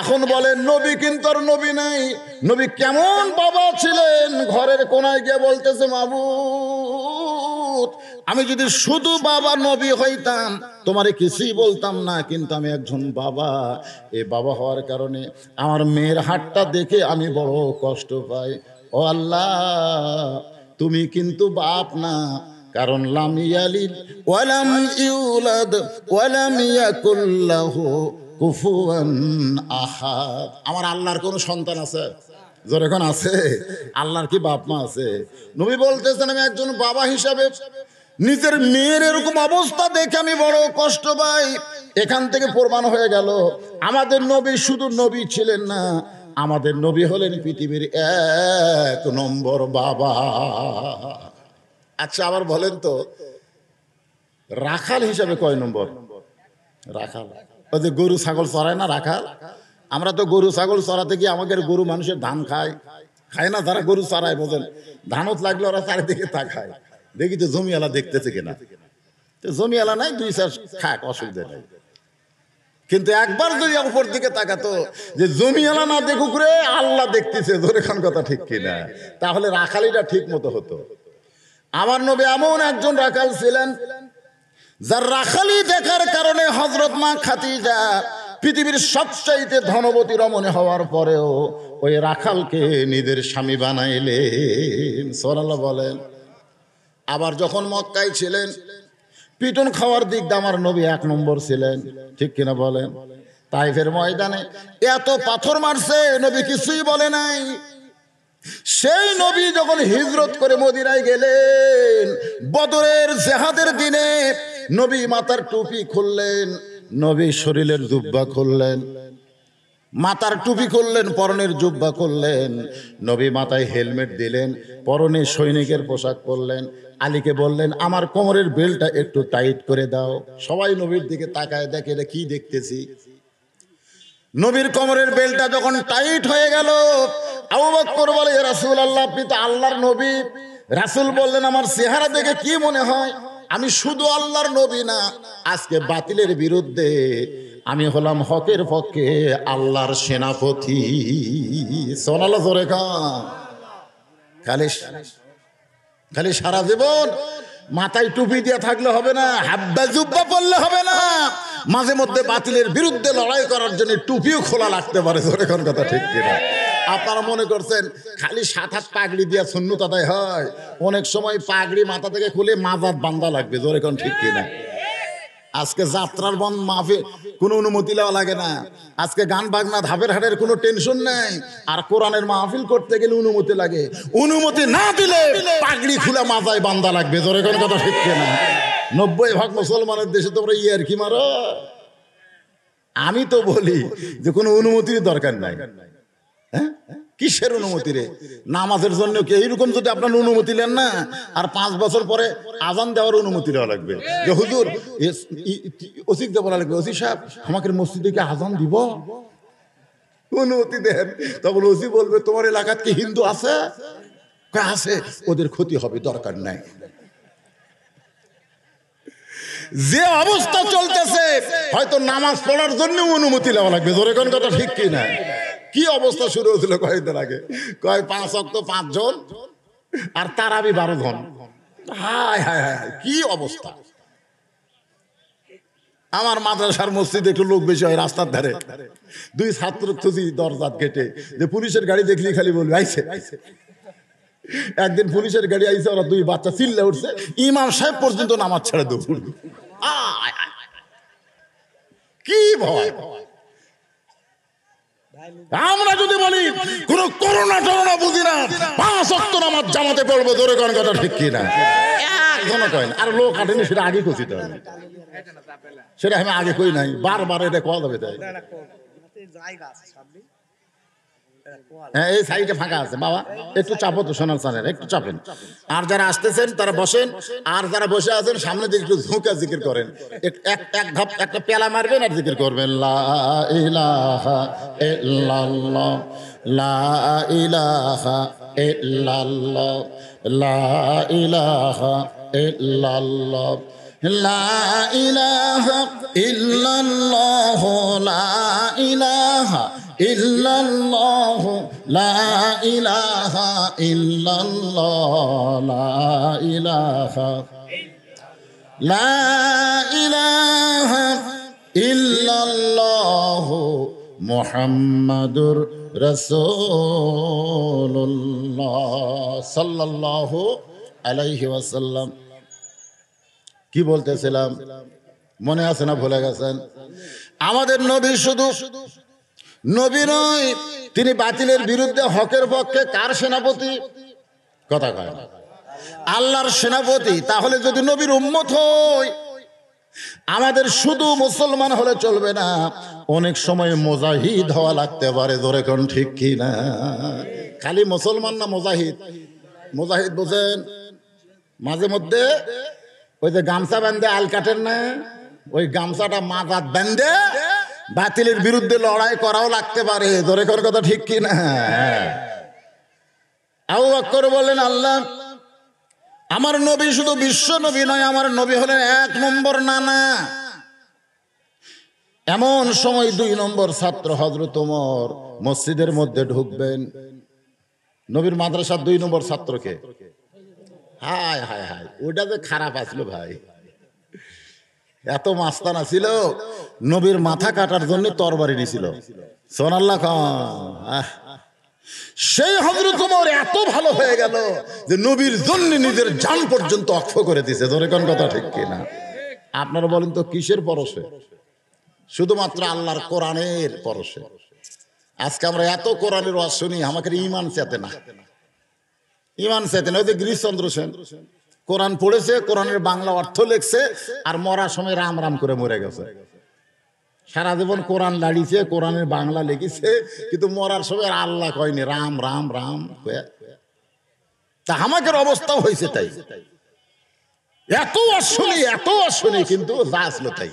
এখন বলেন নবী কিন্তু আর নবী নাই নবী কেমন বাবা ছিলেন ঘরের কোনায় গিয়ে বলতেছে মাবু আমি যদি শুধু বাবা নবী হইতাম তোমারে কিছুই বলতাম না কিন্তু আমি একজন বাবা এ বাবা হওয়ার কারণে আমার মেয়ের হাটটা দেখে আমি বড় কষ্ট পাই ও আল্লাহ তুমি কিন্তু বাপ না কারণ লামিয়ালি ওয়ালাম ইউলাদ ওয়ালাম ইয়াকুল্লাহু আহা আমার আল্লাহর কোনো সন্তান আছে যখন আছে আল্লাহর কি বাপ মা আছে নবী বলতেছেন আমি একজন বাবা হিসাবে নিজের মেয়ের এরকম অবস্থা দেখে আমি বড় কষ্ট পাই এখান থেকে প্রমাণ হয়ে গেল আমাদের নবী শুধু নবী ছিলেন না আমাদের নবী হলেন পৃথিবীর এক নম্বর বাবা আচ্ছা আবার বলেন তো রাখাল হিসাবে কয় নম্বর রাখাল ওই যে গরু ছাগল চড়ায় না রাখাল আমরা তো গরু ছাগল চড়াতে গিয়ে আমাদের গরু মানুষের ধান খায় খায় না যারা গরু চড়ায় বোঝেন ধানত লাগলে ওরা চারিদিকে তাকায় দেখি তো জমিওয়ালা দেখতেছে কিনা তো জমিওয়ালা নাই দুই চার খাক অসুবিধা নেই কিন্তু একবার যদি উপর দিকে তাকাতো যে জমিওয়ালা না দেখুক রে আল্লাহ দেখতেছে ধরে খান কথা ঠিক কিনা তাহলে রাখালিটা ঠিক মতো হতো আমার নবী এমন একজন রাখাল ছিলেন যার রাখালি দেখার কারণে হজরত মা খাতিজা পৃথিবীর সবচাইতে ধনবতী রমণী হওয়ার পরেও ওই রাখালকে নিজের স্বামী বানাইলে সরাল বলেন আবার যখন মক্কায় ছিলেন পিটন খাওয়ার দিক আমার নবী এক নম্বর ছিলেন ঠিক কিনা বলেন তাইফের ময়দানে এত পাথর মারছে নবী কিছুই বলে নাই সেই নবী যখন হিজরত করে মদিনায় গেলেন বদরের জেহাদের দিনে নবী মাতার টুপি খুললেন নবী শরীরের জুব্বা খুললেন মাতার টুপি করলেন পরনের জুব্বা করলেন নবী মাথায় হেলমেট দিলেন পরনে সৈনিকের পোশাক পরলেন আলীকে বললেন আমার কোমরের বেলটা একটু টাইট করে দাও সবাই নবীর দিকে তাকায় দেখে এটা কি দেখতেছি নবীর কোমরের বেলটা যখন টাইট হয়ে গেল আবু বক্কর বলে রাসুল আল্লাহ আপনি তো আল্লাহর নবী রাসুল বললেন আমার চেহারা দেখে কি মনে হয় আমি শুধু আল্লাহর নবী না আজকে বাতিলের বিরুদ্ধে আমি হলাম হকের পক্ষে আল্লাহর সেনাপতি সোনালো জোরে খালি খালি সারা জীবন মাথায় টুপি দিয়ে থাকলে হবে না হাব্বা জুব্বা পড়লে হবে না মাঝে মধ্যে বাতিলের বিরুদ্ধে লড়াই করার জন্য টুপিও খোলা লাগতে পারে জোরে কথা ঠিক কিনা আপনারা মনে করছেন খালি সাত হাত পাগড়ি দিয়া শূন্য আদায় হয় অনেক সময় পাগড়ি মাথা থেকে খুলে মাজার বান্দা লাগবে জোরে কোন ঠিক কিনা আজকে যাত্রার বন মাফে কোনো অনুমতি নেওয়া লাগে না আজকে গান বাগনা ধাপের হাটের কোনো টেনশন নাই আর কোরআনের মাহফিল করতে গেলে অনুমতি লাগে অনুমতি না দিলে পাগড়ি খুলে মাথায় বান্দা লাগবে তোর এখন কথা ঠিক না নব্বই ভাগ মুসলমানের দেশে তোমরা ইয়ার কি মারো আমি তো বলি যে কোনো অনুমতির দরকার নাই হ্যাঁ? কিসের অনুমতি রে নামাজের জন্য কি এইরকম যদি আপনার অনুমতি নেন না আর পাঁচ বছর পরে আজান দেওয়ার অনুমতি দেওয়া লাগবে যে হুজুর অসিক দেওয়া লাগবে ওসি সাহেব আমাকে মসজিদে কি আজান দিব অনুমতি দেন তখন ওসি বলবে তোমার এলাকাত কি হিন্দু আছে আছে ওদের ক্ষতি হবে দরকার নাই যে অবস্থা চলতেছে হয়তো নামাজ পড়ার জন্য অনুমতি নেওয়া লাগবে ধরে কোন কথা ঠিক কিনা কি অবস্থা শুরু হয়েছিল কয়েকদিন আগে কয় পাঁচ অক্ত পাঁচজন আর তার আমি বারো ধন হায় হায় হায় কি অবস্থা আমার মাদ্রাসার মসজিদে একটু লোক বেশি হয় রাস্তার ধারে দুই ছাত্র খুঁজি দরজাত কেটে যে পুলিশের গাড়ি দেখলি খালি বলবে আইসে একদিন পুলিশের গাড়ি আইসে ওরা দুই বাচ্চা চিল্লে উঠছে ইমাম সাহেব পর্যন্ত নামাজ ছেড়ে দেব কি ভয় আমরা যদি বলি কোন করোনা টরোনা বুঝি না পাঁচ অক্ত আমার জামাতে পড়বো ধরে কোন কথা ঠিক কি না আর লোক আটেনি সেটা আগে খুশি সেটা আমি আগে কই নাই বারবার এটা কোয়া যাবে তাই হ্যাঁ এই সাইডে ফাঁকা আছে বাবা একটু চাপো তো সোনার স্যারের একটু চাপেন আর যারা আসতেছেন তারা বসেন আর যারা বসে আছেন সামনে দিকে একটু ঝুঁকা জিকির করেন এক এক ধাপ একটা পেলা মারবেন আর জিকির করবেন লা ইলাহা ইল্লাল্লাহ লা লা ইলাহা ইল্লাল্লাহ লা ইলাহা ইল্লাল্লাহ লা ইলাহা ইল্লাল্লাহ লা ইলাহা ইল্লাল্লাহ লা ইলাহা লা ইলাহা ইল্লাল্লাহ মুহাম্মাদুর রাসূলুল্লাহ সাল্লাল্লাহু আলাইহি ওয়াসাল্লাম কি বলতেছিলাম মনে আছে না ভুলে গেছেন আমাদের নবী শুধু নবী নয় তিনি বাতিলের বিরুদ্ধে হকের পক্ষে কার সেনাপতি কথা কয় আল্লাহর সেনাপতি তাহলে যদি নবীর উম্মত হয় আমাদের শুধু মুসলমান হলে চলবে না অনেক সময় মোজাহিদ হওয়া লাগতে পারে ধরে কোন ঠিক কি না খালি মুসলমান না মোজাহিদ মোজাহিদ বোঝেন মাঝে মধ্যে ওই যে গামছা বেঁধে আল কাটেন না ওই গামছাটা মাথা বেঁধে বাতিলের বিরুদ্ধে লড়াই করাও লাগতে পারে ধরে কর কথা ঠিক কিনা আবু বক্কর বলেন আল্লাহ আমার নবী শুধু বিশ্ব নবী নয় আমার নবী হলেন এক নম্বর নানা এমন সময় দুই নম্বর ছাত্র হজরত ওমর মসজিদের মধ্যে ঢুকবেন নবীর মাদ্রাসার দুই নম্বর ছাত্রকে হায় হায় হায় ওটা তো খারাপ আসলো ভাই এত মাস্তানা ছিল নবীর মাথা কাটার জন্য তরবারি নিছিল সোনাল্লাহ আহ সেই হজরত উমর এত ভালো হয়ে গেল যে নবীর জন্য নিজের যান পর্যন্ত অক্ষ করে দিছে ধরে কোন কথা ঠিক কিনা আপনারা বলেন তো কিসের পরশে শুধুমাত্র আল্লাহর কোরআনের পরশে আজকে আমরা এত কোরআনের ওয়াজ শুনি আমাকে ইমান চেতে না ইমান চেতে না ওই যে গিরিশচন্দ্র সেন কোরআন পড়েছে কোরআনের বাংলা অর্থ লেখছে আর মরার সময় রাম রাম করে মরে গেছে সারা জীবন কোরআন লাড়িছে কোরআনের বাংলা লেগেছে কিন্তু মরার সময় আল্লাহ কয়নি রাম রাম রাম তা আমাদের অবস্থাও হয়েছে তাই এত অশুনি এত অশুনি কিন্তু যা আসলো তাই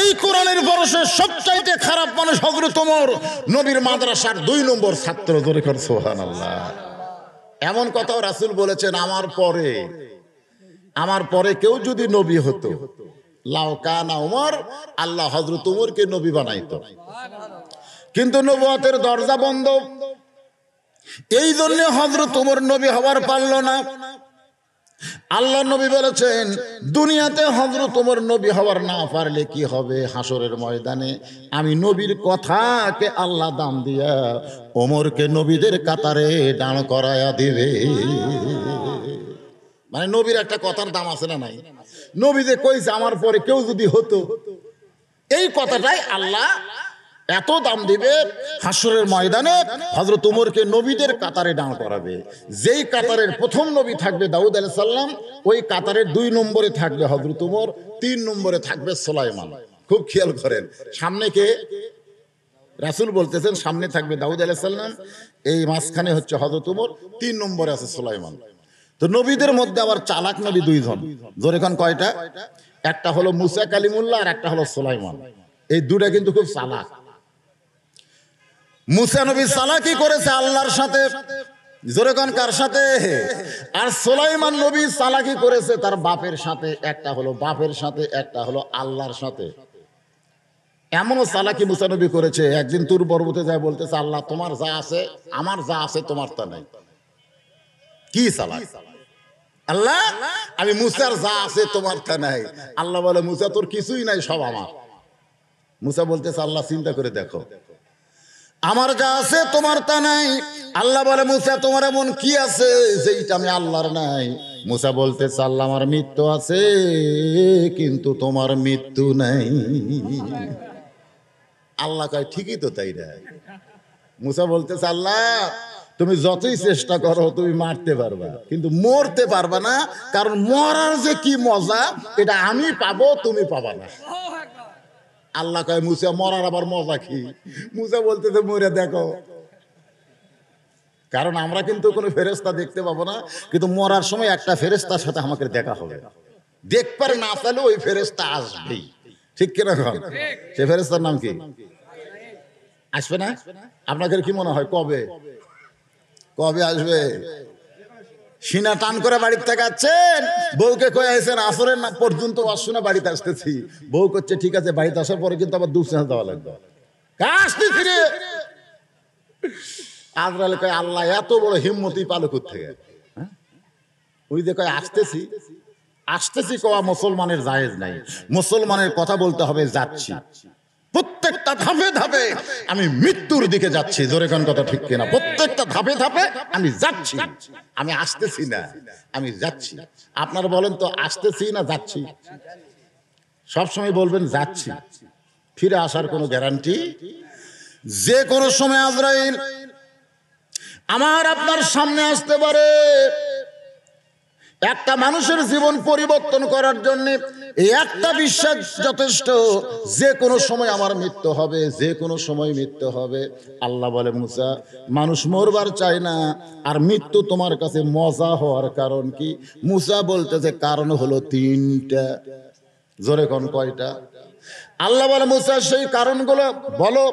এই কোরআনের বরসে সবচাইতে খারাপ মানুষ অগ্রতমর তোমর নবীর মাদ্রাসার দুই নম্বর ছাত্র ধরে কর সোহান আল্লাহ এমন কথাও রাসুল বলেছেন আমার পরে আমার পরে কেউ যদি নবী হতো লাউকানা উমর আল্লাহ হজরত উমরকে নবী বানাইত কিন্তু নবুয়াতের দরজা বন্ধ এই জন্য হজরত উমর নবী হওয়ার পারল না আল্লাহ নবী বলেছেন দুনিয়াতে হজরত তোমার নবী হওয়ার না পারলে কি হবে হাসরের ময়দানে আমি নবীর কথাকে আল্লাহ দাম দিয়া ওমরকে নবীদের কাতারে দাঁড় করায়া দিবে মানে নবীর একটা কথার দাম আছে না নাই নবী যে কইছে আমার পরে কেউ যদি হতো এই কথাটাই আল্লাহ এত দাম দিবে হাসরের ময়দানে হজরত উমরকে নবীদের কাতারে দাঁড় করাবে যেই কাতারের প্রথম নবী থাকবে দাউদ আলি সাল্লাম ওই কাতারের দুই নম্বরে থাকবে হজরত উমর তিন নম্বরে থাকবে সোলাইমান খুব খেয়াল করেন সামনে কে রাসুল বলতেছেন সামনে থাকবে দাউদ আলি সাল্লাম এই মাঝখানে হচ্ছে হজরত উমর তিন নম্বরে আছে সোলাইমান তো নবীদের মধ্যে আবার চালাক নবী দুইজন জোরেখান কয়টা একটা হলো মুসা কালিমুল্লাহ আর একটা হলো সোলাইমান এই দুটা কিন্তু খুব চালাক মুসানবী সালাকি করেছে আল্লাহর সাথে জোরেগন কার সাথে আর সোলাইমান নবী সালাকি করেছে তার বাপের সাথে একটা হলো বাপের সাথে একটা হলো আল্লাহর সাথে এমনও সালাকি মুসানবী করেছে একদিন তোর পর্বতে যায় বলতেছে আল্লাহ তোমার যা আছে আমার যা আছে তোমার তা নাই কি চালাক আল্লাহ আমি মুসার যা আছে তোমার তা নাই আল্লাহ বলে মুসা তোর কিছুই নাই সব আমার মুসা বলতেছে আল্লাহ চিন্তা করে দেখো আমার যা আছে তোমার তা নাই আল্লাহ বলে মুসা তোমার এমন কি আছে যেইটা আমি আল্লাহর নাই মুসা বলতে চাল্লা আমার মৃত্যু আছে কিন্তু তোমার মৃত্যু নাই আল্লাহ কয় ঠিকই তো তাই না মুসা বলতে চাল্লা তুমি যতই চেষ্টা করো তুমি মারতে পারবা কিন্তু মরতে পারবা না কারণ মরার যে কি মজা এটা আমি পাবো তুমি পাবা না আল্লাহ কয় মুসা মরার আবার মজা কি মুসা বলতেছে মরে দেখো কারণ আমরা কিন্তু কোনো ফেরেস্তা দেখতে পাবো না কিন্তু মরার সময় একটা ফেরেস্তার সাথে আমাকে দেখা হবে দেখবার না পেলে ওই ফেরেস্তা আসবেই ঠিক কিনা সে ফেরেস্তার নাম কি আসবে না আপনাদের কি মনে হয় কবে কবে আসবে সিনা টান করে বাড়ির থেকে আসছেন বউকে কয়ে আসছেন আসরের না পর্যন্ত অশুনে বাড়িতে আসতেছি বউ করছে ঠিক আছে বাড়িতে আসার পরে কিন্তু আবার দুসে দেওয়া লাগবে কাশতে ফিরে আজরাল কয় আল্লাহ এত বড় হিম্মতি পালকুর থেকে হ্যাঁ? ওই যে কয় আসতেছি আসতেছি কোয়া মুসলমানের জায়েজ নাই মুসলমানের কথা বলতে হবে যাচ্ছি প্রত্যেকটা ধাপে ধাপে আমি মৃত্যুর দিকে যাচ্ছি জোরে কোন কথা ঠিক কিনা প্রত্যেকটা ধাপে ধাপে আমি যাচ্ছি আমি আসতেছি না আমি যাচ্ছি আপনারা বলেন তো আসতেছি না যাচ্ছি সবসময় বলবেন যাচ্ছি ফিরে আসার কোনো গ্যারান্টি যে কোনো সময় আজরাইল আমার আপনার সামনে আসতে পারে একটা মানুষের জীবন পরিবর্তন করার জন্য একটা বিশ্বাস যথেষ্ট যে কোনো সময় আমার মৃত্যু হবে যে কোনো সময় মৃত্যু হবে আল্লাহ বলে মুসা মানুষ মরবার চায় না আর মৃত্যু তোমার কাছে মজা হওয়ার কারণ কি মুসা যে কারণ হলো তিনটা জোরে কন কয়টা আল্লাহ বলে মুসা সেই কারণগুলো বলো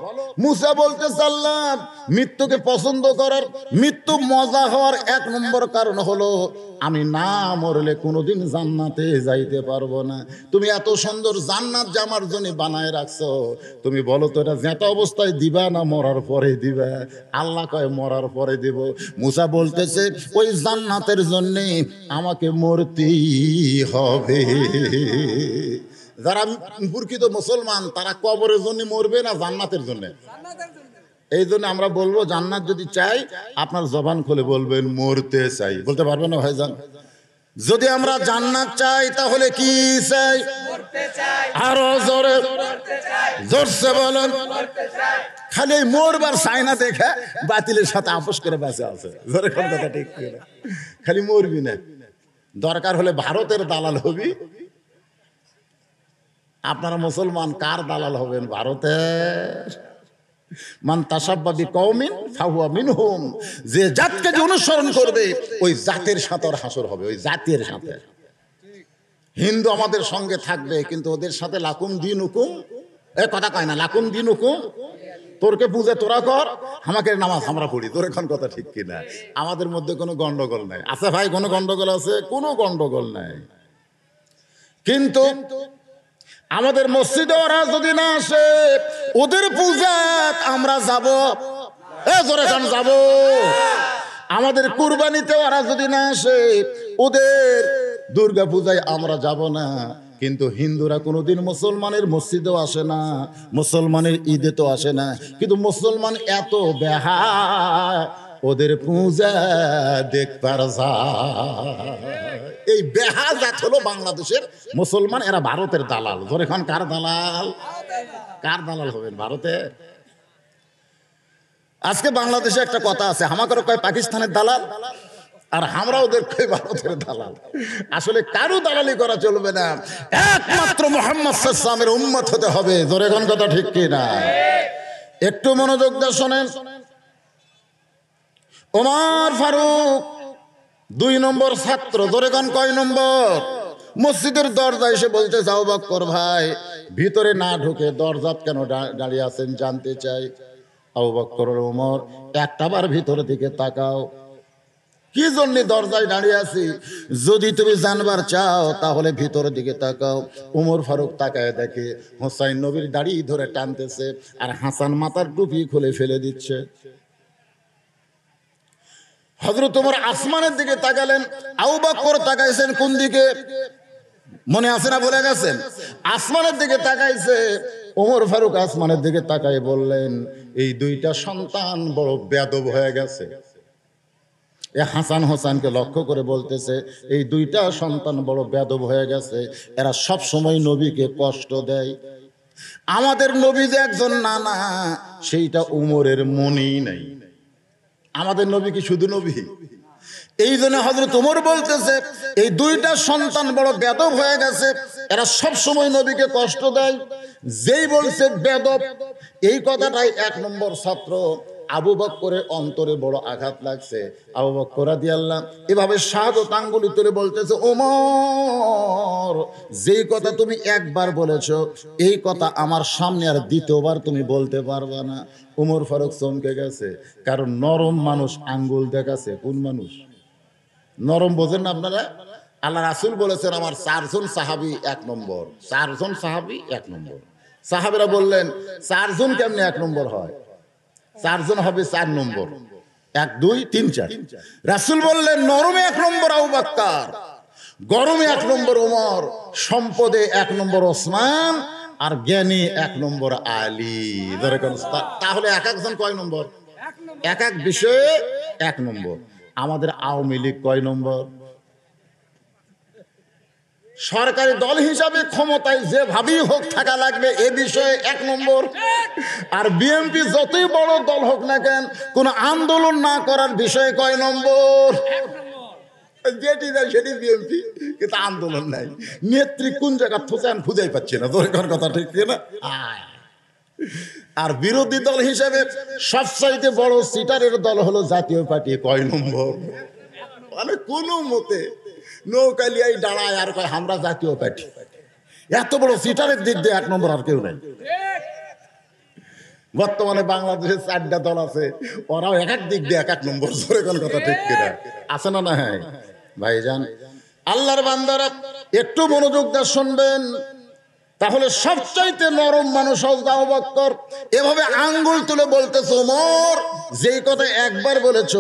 মুসা বলতে চাল্লাম মৃত্যুকে পছন্দ করার মৃত্যু মজা হওয়ার এক নম্বর কারণ হলো আমি না মরলে কোনোদিন জান্নাতে যাইতে পারবো না তুমি এত সুন্দর জান্নাত যে আমার জন্য বানায় রাখছো তুমি বলো তো এটা জেঁটা অবস্থায় দিবা না মরার পরে দিবা আল্লাহ কয় মরার পরে দিব মুসা বলতেছে ওই জান্নাতের জন্যে আমাকে মরতেই হবে যারা প্রকৃত মুসলমান তারা কবরের জন্য মরবে না জান্নাতের জন্য এই জন্য আমরা বলবো জান্নাত যদি চাই আপনার জবান খুলে বলবেন মরতে চাই বলতে পারবেন না ভাইজান যদি আমরা জান্নাত চাই তাহলে কি চাই আরো জোরে জোরসে বলেন খালি মরবার চাই না দেখে বাতিলের সাথে আপোষ করে বেঁচে আছে জোরে কথা ঠিক খালি মরবি না দরকার হলে ভারতের দালাল হবি আপনারা মুসলমান কার দালাল হবেন ভারতের মান তাসাব্বাবি কৌমিন ফাহুয়া মিনহুম যে জাতকে যে অনুসরণ করবে ওই জাতের সাথে ওর হাসর হবে ওই জাতের সাথে হিন্দু আমাদের সঙ্গে থাকবে কিন্তু ওদের সাথে লাকুম দিন হুকুম এ কথা কয় না লাকুম দিন হুকুম তোরকে বুঝে তোরা কর আমাকে নামাজ আমরা পড়ি তোর এখন কথা ঠিক কিনা আমাদের মধ্যে কোনো গন্ডগোল নাই আছে আচ্ছা ভাই কোনো গন্ডগোল আছে কোনো গন্ডগোল নাই কিন্তু আমাদের মসজিদে ওরা যদি না আসে ওদের পূজাত আমরা যাব এ জোরে খান যাব আমাদের কুরবানিতে ওরা যদি না আসে ওদের দুর্গা পূজায় আমরা যাব না কিন্তু হিন্দুরা কোনোদিন মুসলমানের মসজিদেও আসে না মুসলমানের ঈদে তো আসে না কিন্তু মুসলমান এত বেহা ওদের পূজা দেখবার এই বেহাজাত হলো বাংলাদেশের মুসলমান এরা ভারতের দালাল ধরে খান কার দালাল কার দালাল হবেন ভারতে আজকে বাংলাদেশে একটা কথা আছে আমাকে কয় পাকিস্তানের দালাল আর আমরা ওদের কয় ভারতের দালাল আসলে কারো দালালি করা চলবে না একমাত্র মোহাম্মদ সাল্লামের উম্মত হতে হবে ধরে কোন কথা ঠিক কিনা একটু মনোযোগ দর্শনের শোনেন ওমর ফারুক দুই নম্বর ছাত্র দরেগণ কয় নম্বর মসজিদের দরজা এসে বলছে যাও বক্কর ভাই ভিতরে না ঢুকে দরজা কেন দাঁড়িয়ে আছেন জানতে চাই আবু বক্কর ওমর বার ভিতরের দিকে তাকাও কি জন্য দরজায় দাঁড়িয়ে আছি যদি তুমি জানবার চাও তাহলে ভিতরের দিকে তাকাও উমর ফারুক তাকায় দেখে হোসাইন নবীর দাঁড়িয়ে ধরে টানতেছে আর হাসান মাতার টুপি খুলে ফেলে দিচ্ছে হজরত ওমর আসমানের দিকে তাকালেন করে তাকাইছেন কোন দিকে মনে আছে না বলে গেছেন আসমানের দিকে তাকাইছে ওমর ফারুক আসমানের দিকে তাকাই বললেন এই দুইটা সন্তান বড় বেদব হয়ে গেছে এ হাসান হোসানকে লক্ষ্য করে বলতেছে এই দুইটা সন্তান বড় বেদব হয়ে গেছে এরা সব সময় নবীকে কষ্ট দেয় আমাদের নবী যে একজন নানা সেইটা উমরের মনেই নাই আমাদের নবী কি শুধু নবী এই জন্য হজরত উমর বলতেছে এই দুইটা সন্তান বড় বেদব হয়ে গেছে এরা সব সময় নবীকে কষ্ট দেয় যেই বলছে বেদব এই কথাটাই এক নম্বর ছাত্র আবু বক্করের অন্তরে বড় আঘাত লাগছে আবু বক্করা দিয়াল্লাহ এভাবে সাদ ও তাঙ্গুলি তুলে বলতেছে ওমর যেই কথা তুমি একবার বলেছ এই কথা আমার সামনে আর দ্বিতীয়বার তুমি বলতে পারবে না উমর ফারুক চমকে গেছে কারণ নরম মানুষ আঙ্গুল দেখাছে কোন মানুষ নরম বোঝেন না আপনারা আল্লাহ রাসুল বলেছেন আমার চারজন সাহাবি এক নম্বর চারজন সাহাবি এক নম্বর সাহাবিরা বললেন চারজন কেমনি এক নম্বর হয় চারজন হবে চার নম্বর এক দুই তিন চার রাসুল বললেন নরমে এক নম্বর আউবাক্কার গরমে এক নম্বর ওমর সম্পদে এক নম্বর ওসমান আর জ্ঞানী এক নম্বর আলী তাহলে এক একজন কয় নম্বর এক এক বিষয়ে এক নম্বর আমাদের আওয়ামী লীগ কয় নম্বর সরকারি দল হিসাবে ক্ষমতায় যেভাবেই হোক থাকা লাগবে এ বিষয়ে এক নম্বর আর বিএনপি যতই বড় দল হোক না কেন কোনো আন্দোলন না করার বিষয়ে কয় নম্বর যেটি দেয় সেটি বিএনপি কিন্তু আন্দোলন নাই নেত্রী কোন জায়গার থাকে আমি খুঁজেই পাচ্ছি না দরকার কথা ঠিক না আর বিরোধী দল হিসাবে সবচাইতে বড় সিটারের দল হলো জাতীয় পার্টি কয় নম্বর মানে কোনো মতে নৌকা লিয়াই দাঁড়ায় আর কয় আমরা জাতীয় পার্টি এত বড় সিটারের দিক দিয়ে এক নম্বর আর কেউ নাই বর্তমানে বাংলাদেশের চারটা দল আছে ওরাও এক এক দিক দিয়ে এক এক নম্বর ধরে কোন কথা ঠিক কিনা আছে না না হ্যাঁ ভাই যান আল্লাহর বান্দারা একটু মনোযোগ দিয়ে শুনবেন তাহলে সবচাইতে নরম মানুষ বক্তর এভাবে আঙ্গুল তুলে বলতেছো মোর যেই কথা একবার বলেছ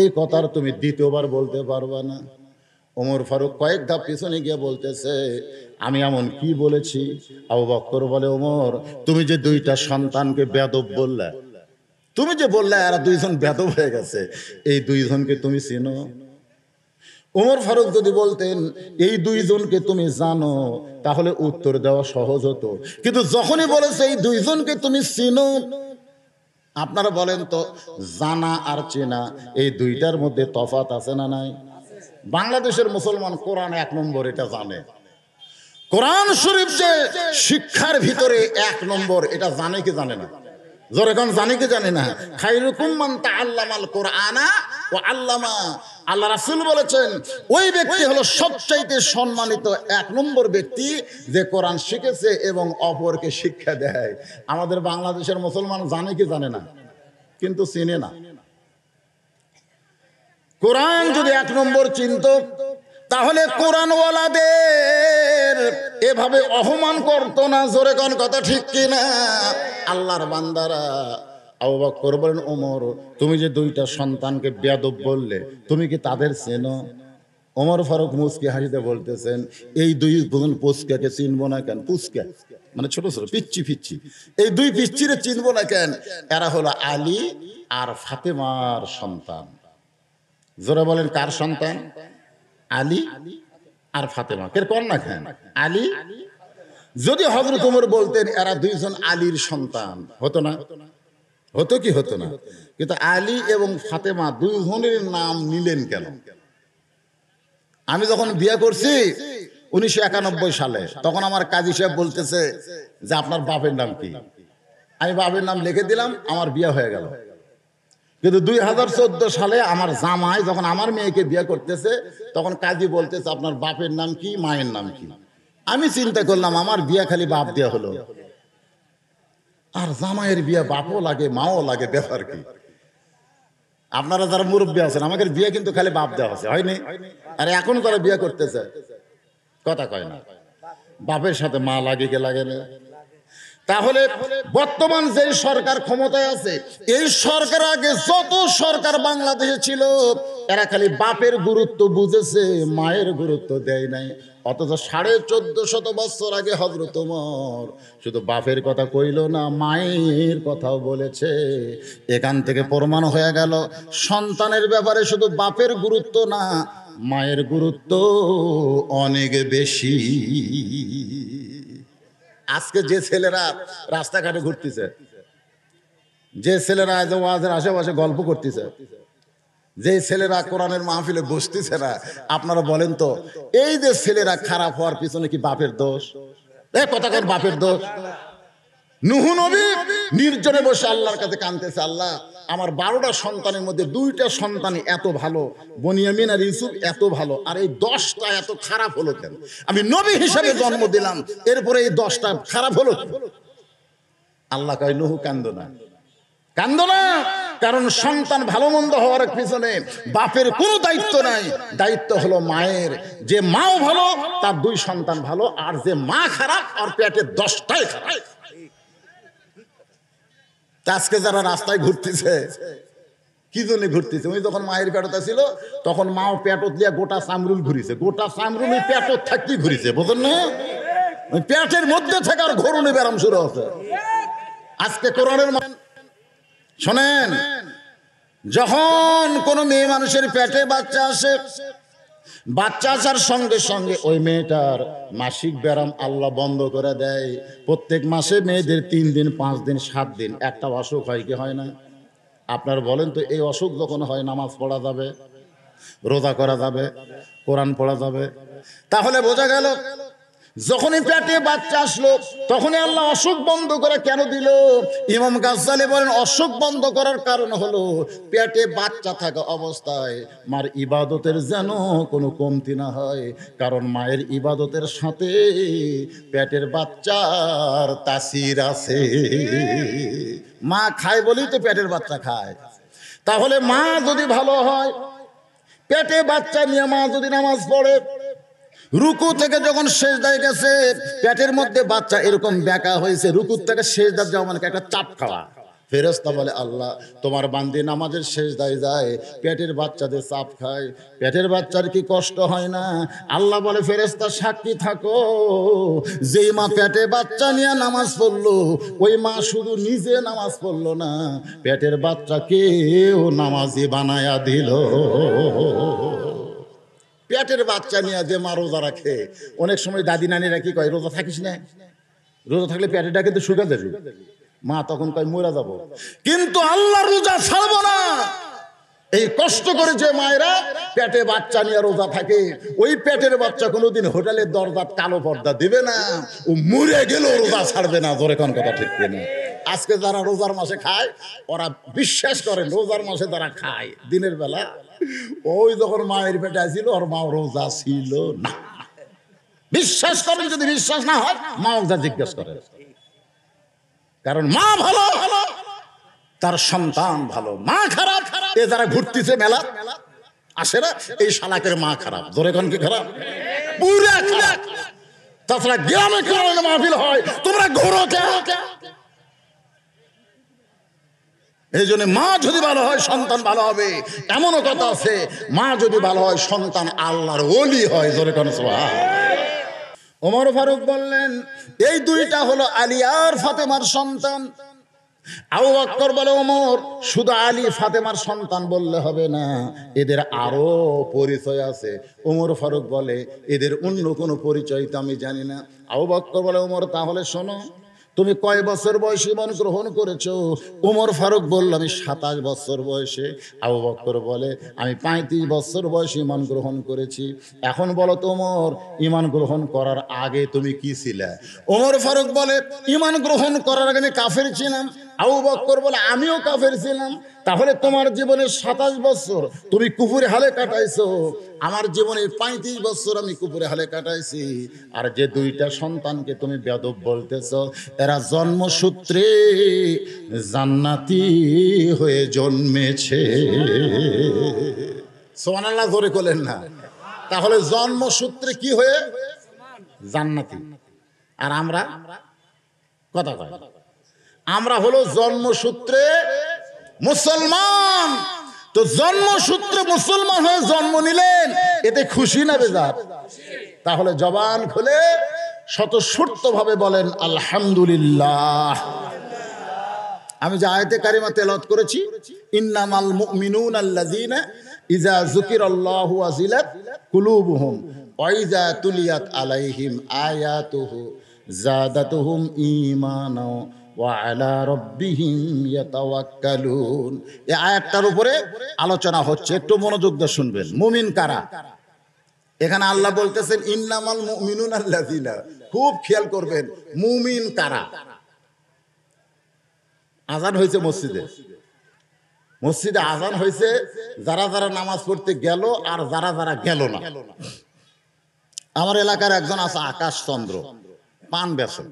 এই কথার তুমি দ্বিতীয়বার বলতে পারবা না ওমর ফারুক কয়েক ধাপ পিছনে গিয়ে বলতেছে আমি এমন কি বলেছি আবু বক্কর বলে ওমর তুমি যে দুইটা সন্তানকে বেদব বললে তুমি যে বললে এরা দুইজন বেদব হয়ে গেছে এই দুইজনকে তুমি চিনো ওমর ফারুক যদি বলতেন এই দুইজনকে তুমি জানো তাহলে উত্তর দেওয়া সহজ হতো কিন্তু যখনই বলেছে এই দুইজনকে তুমি চিনো আপনারা বলেন তো জানা আর চেনা এই দুইটার মধ্যে তফাত আছে না নাই বাংলাদেশের মুসলমান কোরআন এক নম্বর এটা জানে কোরআন শরীফ যে শিক্ষার ভিতরে এক নম্বর এটা জানে কি জানে না জোরেখন জানে কি জানে না খাইরুকুম মান তা আল্লামাল কোরআনা ও আল্লামা আল্লাহ রাসুল বলেছেন ওই ব্যক্তি হলো সবচাইতে সম্মানিত এক নম্বর ব্যক্তি যে কোরআন শিখেছে এবং অপরকে শিক্ষা দেয় আমাদের বাংলাদেশের মুসলমান জানে কি জানে না কিন্তু চিনে না কোরআন যদি এক নম্বর চিন্ত তাহলে কোরআনওয়ালাদের এভাবে অপমান করতো না জোরে কোন কথা ঠিক কিনা আল্লাহর বান্দারা আবু করবেন ওমর তুমি যে দুইটা সন্তানকে বেদব বললে তুমি কি তাদের চেনো ওমর ফারুক মুসকে হাসিতে বলতেছেন এই দুই বোন পুচকাকে চিনবো না কেন পুচকা মানে ছোট ছোট পিচ্ছি পিচ্ছি এই দুই পিচ্ছিরে চিনবো না কেন এরা হলো আলী আর ফাতেমার সন্তান জোরে বলেন কার সন্তান আলী আর ফাতেমা কের কন্যা খান আলী যদি হজরত উমর বলতেন এরা দুইজন আলীর সন্তান হতো না হতো কি হতো না কিন্তু আলী এবং ফাতেমা দুইজনের নাম নিলেন কেন আমি যখন বিয়ে করছি উনিশশো একানব্বই সালে তখন আমার কাজী সাহেব বলতেছে যে আপনার বাপের নাম কি আমি বাপের নাম লিখে দিলাম আমার বিয়ে হয়ে গেল কিন্তু দুই হাজার চোদ্দ সালে আমার জামাই যখন আমার মেয়েকে বিয়ে করতেছে তখন কাজী বলতেছে আপনার বাপের নাম কি মায়ের নাম কি আমি চিন্তা করলাম আমার বিয়ে খালি বাপ দেওয়া হলো আর জামাইয়ের বিয়ে বাপও লাগে মাও লাগে ব্যাপার কি আপনারা যারা মুরব্বী আছেন আমাকে বিয়ে কিন্তু খালি বাপ দেওয়া আছে হয়নি আর এখন তারা বিয়ে করতেছে কথা কয় না বাপের সাথে মা লাগে কে লাগে না তাহলে বর্তমান যে সরকার ক্ষমতায় আছে এই সরকার আগে যত সরকার বাংলাদেশে ছিল এরা খালি বাপের গুরুত্ব বুঝেছে মায়ের গুরুত্ব দেয় নাই অথচ সাড়ে চোদ্দ শত বছর আগে হজরত শুধু বাপের কথা কইল না মায়ের কথাও বলেছে এখান থেকে প্রমাণ হয়ে গেল সন্তানের ব্যাপারে শুধু বাপের গুরুত্ব না মায়ের গুরুত্ব অনেক বেশি আজকে যে ছেলেরা রাস্তাঘাটে ঘুরতেছে যে ছেলেরা ওয়াজের আশেপাশে গল্প করতেছে যে ছেলেরা কোরআনের মাহফিলে বসতেছে না আপনারা বলেন তো এই যে ছেলেরা খারাপ হওয়ার পিছনে কি বাপের দোষ এ বাপের দোষ নুহু নবী নির্জনে বসে আল্লাহর কাছে কানতেছে আল্লাহ আমার বারোটা সন্তানের মধ্যে দুইটা সন্তান এত ভালো বনিয়ামিন আর ইউসুফ এত ভালো আর এই দশটা এত খারাপ হলো কেন আমি নবী হিসাবে জন্ম দিলাম এরপরে এই দশটা খারাপ হলো আল্লাহ কয় নুহু কান্দ না কান্দ না কারণ সন্তান ভালো মন্দ হওয়ার পিছনে বাপের কোনো দায়িত্ব নাই দায়িত্ব হলো মায়ের যে মাও ভালো তার দুই সন্তান ভালো আর যে মা খারাপ আর পেটের দশটাই খারাপ আজকে যারা রাস্তায় ঘুরতেছে কি জন্য ঘুরতেছে উনি যখন মায়ের পেটতে ছিল তখন মাও পেটত দিয়ে গোটা সামরুল ঘুরিছে গোটা সামরুল পেটত থাকতেই ঘুরিছে বোঝেন না পেটের মধ্যে থেকে আর ঘরুনি ব্যারাম শুরু হচ্ছে আজকে কোরআনের শোনেন যখন কোনো মেয়ে মানুষের পেটে বাচ্চা আসে বাচ্চা আসার সঙ্গে সঙ্গে ওই মেয়েটার মাসিক ব্যারাম আল্লাহ বন্ধ করে দেয় প্রত্যেক মাসে মেয়েদের তিন দিন পাঁচ দিন সাত দিন একটা অসুখ হয় কি হয় না আপনার বলেন তো এই অসুখ যখন হয় নামাজ পড়া যাবে রোজা করা যাবে কোরআন পড়া যাবে তাহলে বোঝা গেল যখনই পেটে বাচ্চা আসলো তখনই আল্লাহ অসুখ বন্ধ করে কেন দিল ইমাম গাজ্জালি বলেন অসুখ বন্ধ করার কারণ হলো পেটে বাচ্চা থাকা অবস্থায় মার ইবাদতের যেন কোনো কমতি না হয় কারণ মায়ের ইবাদতের সাথে পেটের বাচ্চার তাসির আছে মা খায় বলেই তো পেটের বাচ্চা খায় তাহলে মা যদি ভালো হয় পেটে বাচ্চা নিয়ে মা যদি নামাজ পড়ে রুকু থেকে যখন শেষ দায় গেছে পেটের মধ্যে বাচ্চা এরকম ব্যাকা হয়েছে রুকু থেকে শেষ দাঁত যাওয়া মানে একটা চাপ খাওয়া ফেরস্তা বলে আল্লাহ তোমার বান্দি নামাজের শেষ দায় যায় পেটের বাচ্চাদের চাপ খায় পেটের বাচ্চার কি কষ্ট হয় না আল্লাহ বলে ফেরস্তা সাক্ষী থাকো যেই মা পেটে বাচ্চা নিয়ে নামাজ পড়লো ওই মা শুধু নিজে নামাজ পড়লো না পেটের বাচ্চাকেও নামাজি বানায়া দিল পেটের বাচ্চা নিয়ে যে মা রোজা রাখে অনেক সময় দাদি নানিরা কি কয় রোজা থাকিস না রোজা থাকলে পেটের কিন্তু শুকা যাবি মা তখন কয় মরা যাব কিন্তু আল্লাহ রোজা ছাড়বো না এই কষ্ট করে যে মায়েরা পেটে বাচ্চা নিয়ে রোজা থাকে ওই পেটের বাচ্চা কোনোদিন হোটেলের দরজার কালো পর্দা দিবে না ও মরে গেলেও রোজা ছাড়বে না ধরে কোন কথা ঠিক না আজকে যারা রোজার মাসে খায় ওরা বিশ্বাস করে রোজার মাসে তারা খায় দিনের বেলা ওই যখন মায়ের পেটে ছিল ওর মা রোজা ছিল না বিশ্বাস করেন যদি বিশ্বাস না হয় মা যা জিজ্ঞেস করে কারণ মা ভালো ভালো তার সন্তান ভালো মা খারাপ খারাপ এ যারা ঘুরতেছে মেলা আসে না এই শালাকের মা খারাপ ধরে কি খারাপ পুরা খারাপ তাছাড়া গ্রামে গ্রামে মাহফিল হয় তোমরা ঘোরো কেন এই জন্য মা যদি ভালো হয় সন্তান ভালো হবে এমনও কথা আছে মা যদি ভালো হয় সন্তান আল্লাহর ওলি হয় জোরে কোন ওমর ফারুক বললেন এই দুইটা হলো আলিয়ার ফাতেমার সন্তান আউ অক্কর বলে ওমর শুধু আলী ফাতেমার সন্তান বললে হবে না এদের আরও পরিচয় আছে ওমর ফারুক বলে এদের অন্য কোনো পরিচয় তো আমি জানি না আউ বক্কর বলে ওমর তাহলে শোনো তুমি কয় বছর বয়সে ইমান গ্রহণ করেছো উমর ফারুক বলল আমি সাতাশ বছর বয়সে আবু বক্কর বলে আমি পঁয়ত্রিশ বছর বয়সে ইমান গ্রহণ করেছি এখন বলো তোমর ইমান গ্রহণ করার আগে তুমি কি ছিলে ওমর ফারুক বলে ইমান গ্রহণ করার আগে আমি কাফের ছিলাম আবু বক্কর বলে আমিও কাফের ছিলাম তাহলে তোমার জীবনে সাতাশ বছর তুমি কুপুরে হালে কাটাইছো আমার জীবনে পঁয়ত্রিশ বছর আমি কুপুরে হালে কাটাইছি আর যে দুইটা সন্তানকে তুমি বেদব বলতেছ এরা জন্মসূত্রে জান্নাতি হয়ে জন্মেছে সোমানাল্লাহ ধরে করলেন না তাহলে জন্মসূত্রে কি হয়ে জান্নাতি আর আমরা কথা কয় আমরা হলো জন্মসূত্রে মুসলমান তো জন্মসূত্রে মুসলমান হয়ে জন্ম নিলেন এতে খুশি না বেজার তাহলে জবান খুলে স্বতঃস্ফূর্ত ভাবে বলেন আলহামদুলিল্লাহ আমি যে আয়তে কারিমা তেলত করেছি ইন্নামাল মুমিনুন আল্লাযীনা ইজা যুকিরাল্লাহু ওয়াজিলাত কুলুবুহুম ওয়া ইজা তুলিয়াত আলাইহিম আয়াতুহু জাদাতুহুম ঈমানাও আয়াতটার উপরে আলোচনা হচ্ছে একটু মনোযোগ দিয়ে শুনবেন মুমিন কারা এখানে আল্লাহ বলতেছেন ইন্নামাল মুমিনুন আল্লাহ খুব খেয়াল করবেন মুমিন কারা আজান হয়েছে মসজিদে মসজিদে আজান হয়েছে যারা যারা নামাজ পড়তে গেল আর যারা যারা গেল না আমার এলাকার একজন আছে আকাশ চন্দ্র পান বেসন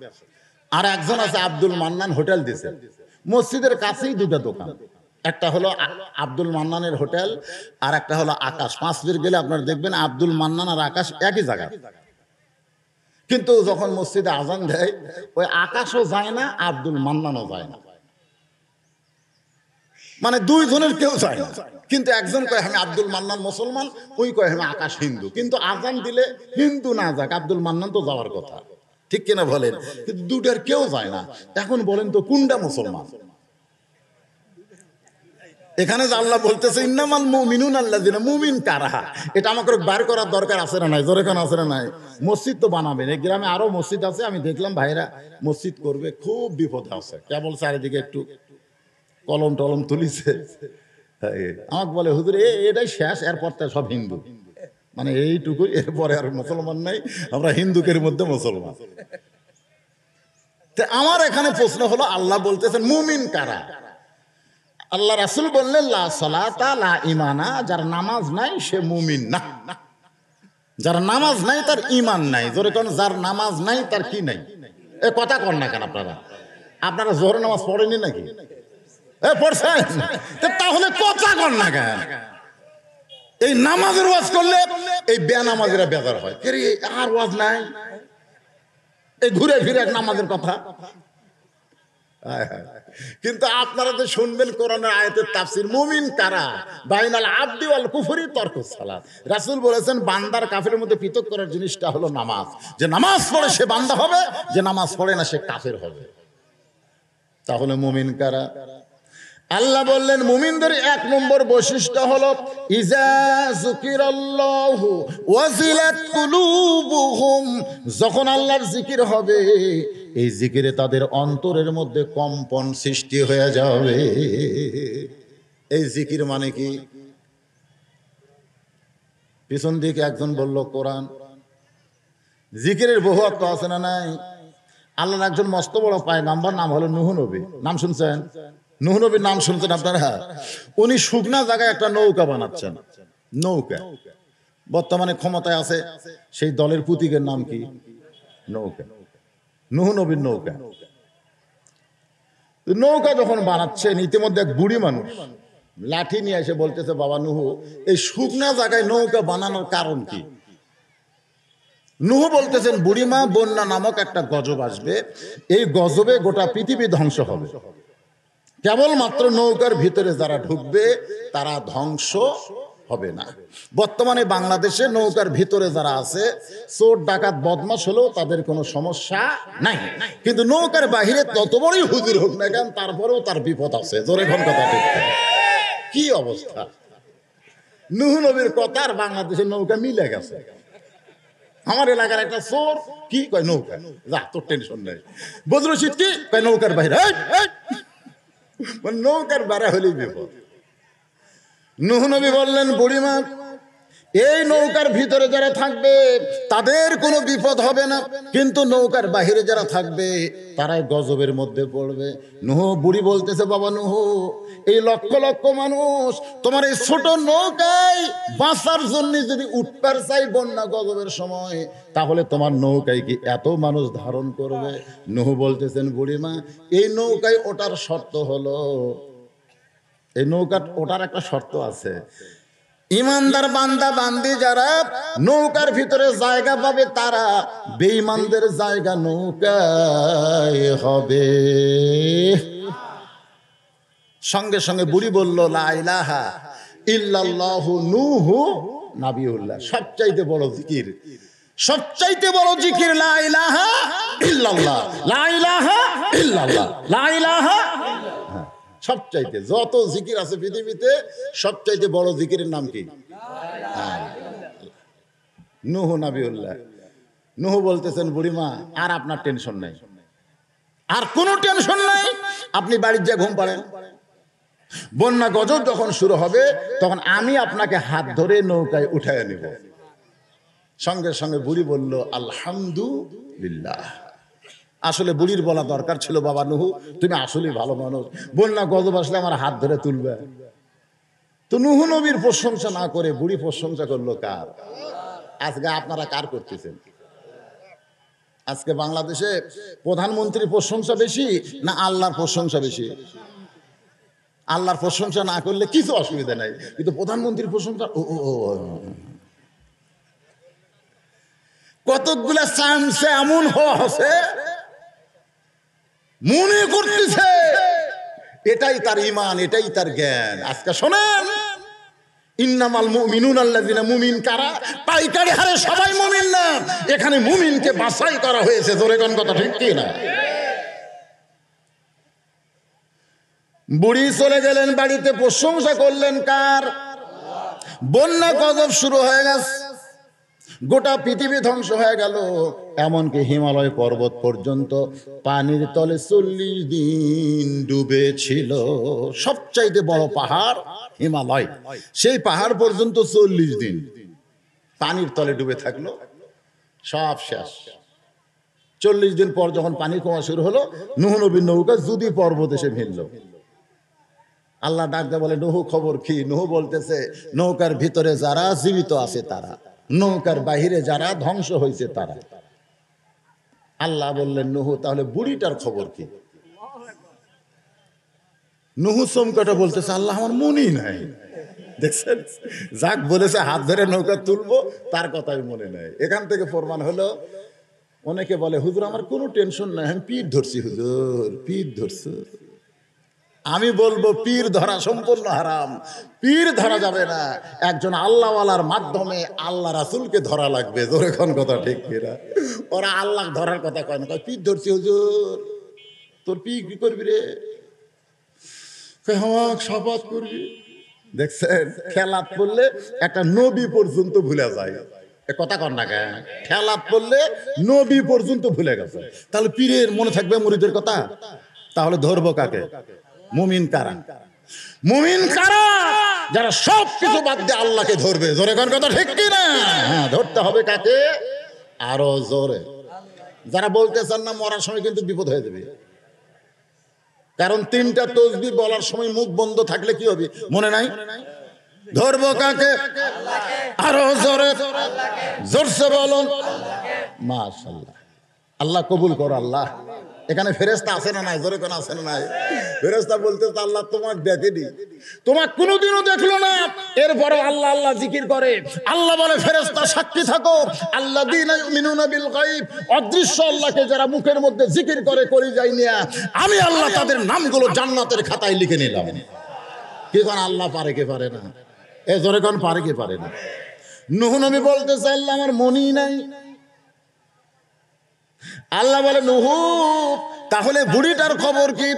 আর একজন আছে আব্দুল মান্নান হোটেল দিছে মসজিদের কাছেই দুটা দোকান একটা হলো আব্দুল মান্নানের হোটেল আর একটা হলো আকাশ পাঁচ দিন গেলে আপনারা দেখবেন আব্দুল মান্নান আর আকাশ একই জায়গায় কিন্তু যখন মসজিদে আজান দেয় ওই আকাশও যায় না আব্দুল মান্নানও যায় না মানে দুই জনের কেউ যায় না কিন্তু একজন কয় আমি আব্দুল মান্নান মুসলমান ওই কয় আমি আকাশ হিন্দু কিন্তু আজান দিলে হিন্দু না যাক আব্দুল মান্নান তো যাওয়ার কথা ঠিক কিনা বলেন কিন্তু দুটার কেউ যায় না এখন বলেন তো কোনটা মুসলমান এখানে যে আল্লাহ বলতেছে ইন্নামাল মুমিনুন আল্লাহ মুমিন কারাহা এটা আমাকে বার করার দরকার আছে না নাই জোরে কেন আছে না নাই মসজিদ তো বানাবেন এই গ্রামে আরো মসজিদ আছে আমি দেখলাম ভাইরা মসজিদ করবে খুব বিপদ আছে কেবল চারিদিকে একটু কলম টলম তুলিছে হ্যাঁ, আমাকে বলে হুজুর এটাই শেষ এরপর তো সব হিন্দু মানে এইটুকু এরপরে আর মুসলমান নাই আমরা হিন্দুকের মধ্যে মুসলমান তো আমার এখানে প্রশ্ন হলো আল্লাহ বলতেছেন মুমিন কারা আল্লাহ রাসুল বললেন লা সলাতা লা ইমানা যার নামাজ নাই সে মুমিন না যার নামাজ নাই তার ইমান নাই জোরে কোন যার নামাজ নাই তার কি নাই এ কথা কন না কেন আপনারা আপনারা জোহর নামাজ পড়েনি নাকি এ পড়ছেন তাহলে কথা কন না কেন এই নামাজের ওয়াজ করলে এই নামাজেরা বেজার হয় আর ওয়াজ নাই এই ঘুরে ফিরে নামাজের কথা কিন্তু আপনারা তো শুনবেন কোরআনের আয়তের তাফসির মুমিন কারা বাইনাল আব্দি ওয়াল কুফরি তর্ক সালাদ রাসূল বলেছেন বান্দার কাফের মধ্যে পৃথক করার জিনিসটা হলো নামাজ যে নামাজ পড়ে সে বান্দা হবে যে নামাজ পড়ে না সে কাফের হবে তাহলে মুমিন কারা আল্লাহ বললেন মুমিনদের এক নম্বর বৈশিষ্ট্য হল যখন আল্লাহর জিকির হবে এই জিকিরে তাদের অন্তরের মধ্যে কম্পন সৃষ্টি হয়ে যাবে এই জিকির মানে কি পিছন দিকে একজন বলল কোরআন জিকিরের বহু অর্থ আছে না নাই আল্লাহর একজন মস্ত বড় পায় নাম্বার নাম হলো নুহ নবী নাম শুনছেন নুহনবীর নাম শুনছেন আপনারা উনি শুকনা জায়গায় একটা নৌকা বানাচ্ছেন নৌকা বর্তমানে ক্ষমতায় আছে সেই দলের প্রতীকের নাম কি নৌকা নুহনবীর নৌকা নৌকা যখন বানাচ্ছেন ইতিমধ্যে এক বুড়ি মানুষ লাঠি নিয়ে এসে বলতেছে বাবা নুহু এই শুকনা জায়গায় নৌকা বানানোর কারণ কি নুহু বলতেছেন বুড়িমা বন্যা নামক একটা গজব আসবে এই গজবে গোটা পৃথিবী ধ্বংস হবে কেবলমাত্র নৌকার ভিতরে যারা ঢুকবে তারা ধ্বংস হবে না বর্তমানে বাংলাদেশে নৌকার ভিতরে যারা আছে চোর ডাকাত বদমাস হলেও তাদের কোনো সমস্যা নাই কিন্তু নৌকার বাহিরে তত বড়ই হুজুর হোক না কেন তারপরেও তার বিপদ আছে জোরে ঘন কথা কি অবস্থা নুহ নবীর কথা আর বাংলাদেশের নৌকা মিলে গেছে আমার এলাকার একটা চোর কি কয় নৌকা যা তোর টেনশন নেই বজরশিদ কি কয় নৌকার বাহিরে নৌকার বাড়া হলেই বিপদ নুহ নবী বললেন বুড়িমা এই নৌকার ভিতরে যারা থাকবে তাদের কোনো বিপদ হবে না কিন্তু নৌকার বাহিরে যারা থাকবে তারাই গজবের মধ্যে পড়বে নুহ বুড়ি বলতেছে বাবা নুহ এই লক্ষ লক্ষ মানুষ তোমার এই ছোট নৌকায় বাঁচার জন্য যদি উঠবার চাই বন্যা গজবের সময় তাহলে তোমার নৌকায় কি এত মানুষ ধারণ করবে নুহ বলতেছেন বুড়িমা এই নৌকায় ওটার শর্ত হলো এই নৌকা ওটার একটা শর্ত আছে ইমানদার বান্দা বান্দি যারা নৌকার ভিতরে জায়গা পাবে তারা বেঈমানদের জায়গা নৌকায় হবে সঙ্গে সঙ্গে বুড়ি বলল লাইলাহা ইল্লাল্লাহ নুহু নাবিউল্লাহ সবচাইতে বড় জিকির সবচাইতে বড় জিকির লাইলাহা ইল্লাল্লাহ লাইলাহা ইল্লাল্লাহ লাইলাহা সবচাইতে যত জিকির আছে পৃথিবীতে সবচাইতে বড় জিকিরের নাম কি নুহু নাবিউল্লাহ নুহু বলতেছেন বুড়িমা আর আপনার টেনশন নাই আর কোনো টেনশন নাই আপনি বাড়ির যা ঘুম পাড়েন বন্যা গজব যখন শুরু হবে তখন আমি আপনাকে হাত ধরে নৌকায় উঠায় নিব সঙ্গে সঙ্গে বুড়ি বলল আলহামদুলিল্লাহ আসলে বুড়ির বলা দরকার ছিল বাবা নুহু তুমি আসলেই ভালো মানুষ বন্যা গজব বাসলে আমার হাত ধরে তুলবে তো নুহু নবীর প্রশংসা না করে বুড়ি প্রশংসা করলো কার আজকে আপনারা কার করতেছেন আজকে বাংলাদেশে প্রধানমন্ত্রীর প্রশংসা বেশি না আল্লাহর প্রশংসা বেশি আল্লাহর প্রশংসা না করলে কিছু অসুবিধা নাই কিন্তু প্রধানমন্ত্রীর প্রশংসা ও কতগুলা চান্সে এমন হওয়া হচ্ছে মনে করতেছে এটাই তার ইমান এটাই তার জ্ঞান আজকে শোনেন ইন্নামাল মুমিনুন আল্লাযিনা মুমিন কারা পাইকারি হারে সবাই মুমিন না এখানে মুমিনকে বাছাই করা হয়েছে জোরে কোন কথা ঠিক কি না বুড়ি চলে গেলেন বাড়িতে প্রশংসা করলেন কার বন্যা গজব শুরু হয়ে গেছে গোটা পৃথিবী ধ্বংস হয়ে গেল এমনকি হিমালয় পর্বত পর্যন্ত পানির তলে চল্লিশ দিন ডুবে ছিল সবচাইতে বড় পাহাড় হিমালয় সেই পাহাড় পর্যন্ত চল্লিশ দিন পানির তলে ডুবে থাকলো সব শেষ চল্লিশ দিন পর যখন পানি কমা শুরু হলো নবীর নৌকা যদি পর্বত এসে ভিনল আল্লাহ ডাকতে বলে নহু খবর কি নহু বলতেছে নৌকার ভিতরে যারা জীবিত আছে তারা নৌকার বাহিরে যারা ধ্বংস হয়েছে তারা আল্লাহ বললেন নুহু তাহলে বুড়িটার খবর কি নুহু চমকাটা বলতেছে আল্লাহ আমার মনেই নাই দেখছেন যাক বলেছে হাত ধরে নৌকা তুলবো তার কথাই মনে নাই এখান থেকে প্রমাণ হলো অনেকে বলে হুজুর আমার কোনো টেনশন নাই আমি পিঠ ধরছি হুজুর পিঠ ধরছি আমি বলবো পীর ধরা সম্পূর্ণ হারাম পীর ধরা যাবে না একজন আল্লাহওয়ালার মাধ্যমে আল্লাহ রাসুলকে ধরা লাগবে কোন কথা ঠিক কিনা ওরা আল্লাহ ধরার কথা কয় না পীর ধরছি হুজুর তোর পি কি করবি রে হামাক সাপাত করবি দেখছেন খেলা পড়লে একটা নবী পর্যন্ত ভুলে যায় কথা কর না কেন খেলা পড়লে নবী পর্যন্ত ভুলে গেছে তাহলে পীরের মনে থাকবে মরিদের কথা তাহলে ধরবো কাকে মুমিন কারা মুমিন কারা যারা সব কিছু বাদ দিয়ে আল্লাহকে ধরবে জোরে কোন কথা ঠিক কি না হ্যাঁ ধরতে হবে কাকে আরো জোরে যারা বলতেছেন না মরার সময় কিন্তু বিপদ হয়ে যাবে কারণ তিনটা তসবি বলার সময় মুখ বন্ধ থাকলে কি হবে মনে নাই ধরবো কাকে আরো জোরে জোরসে বলুন মাশাল্লাহ আল্লাহ কবুল কর আল্লাহ এখানে ফেরেস্তা আছে না নাই জোরে কোনো আছে না নাই ফেরেস্তা বলতে আল্লাহ তোমাকে দেখেনি তোমার কোনোদিনও দেখলো না এরপরে আল্লাহ আল্লাহ জিকির করে আল্লাহ বলে ফেরেস্তা সাক্ষী থাকো আল্লাহ দিন বিল গাইব অদৃশ্য আল্লাহকে যারা মুখের মধ্যে জিকির করে করি যাই নিয়া আমি আল্লাহ তাদের নামগুলো জান্নাতের খাতায় লিখে নিলাম কি কোন আল্লাহ পারে কে পারে না এ জোরে কোন পারে কে পারে না নবী বলতে চাইলে আমার মনই নাই আল্লাহ বলে নুহু তাহলে বুড়িটার খবর কি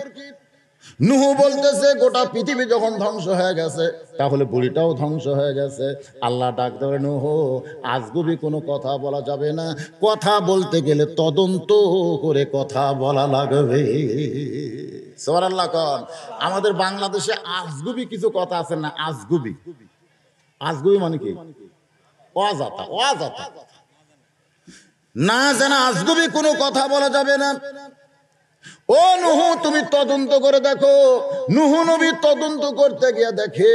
নুহু বলতেছে গোটা পৃথিবী যখন ধ্বংস হয়ে গেছে তাহলে বুড়িটাও ধ্বংস হয়ে গেছে আল্লাহ ডাক ধরে নুহু আজগুবি কোনো কথা বলা যাবে না কথা বলতে গেলে তদন্ত করে কথা বলা লাগবে সবার আল্লাহ কন আমাদের বাংলাদেশে আজগুবি কিছু কথা আছে না আজগুবি আজগুবি মানে কি অজাতা অজাতা না যেন আজগুবি কোনো কথা বলা যাবে না ও নুহু তুমি তদন্ত করে দেখো নুহু নবী তদন্ত করতে গিয়া দেখে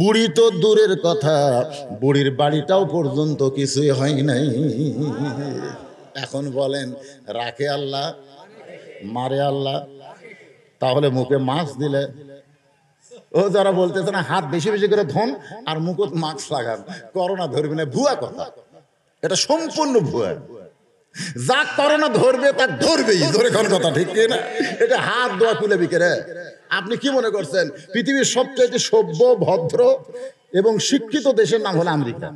বুড়ি তো দূরের কথা বুড়ির বাড়িটাও পর্যন্ত কিছুই হয় নাই এখন বলেন রাখে আল্লাহ মারে আল্লাহ তাহলে মুখে মাছ দিলে ও যারা বলতেছে না হাত বেশি বেশি করে ধন আর মুখত মাস্ক লাগান করোনা ধরবি না ভুয়া কথা এটা সম্পূর্ণ ভুয়া যা না ধরবে তা ধরবেই ধরে কোন কথা ঠিক না এটা হাত দোয়া তুলে বিকেরে আপনি কি মনে করছেন পৃথিবীর সবচেয়ে সভ্য ভদ্র এবং শিক্ষিত দেশের নাম হলো আমেরিকা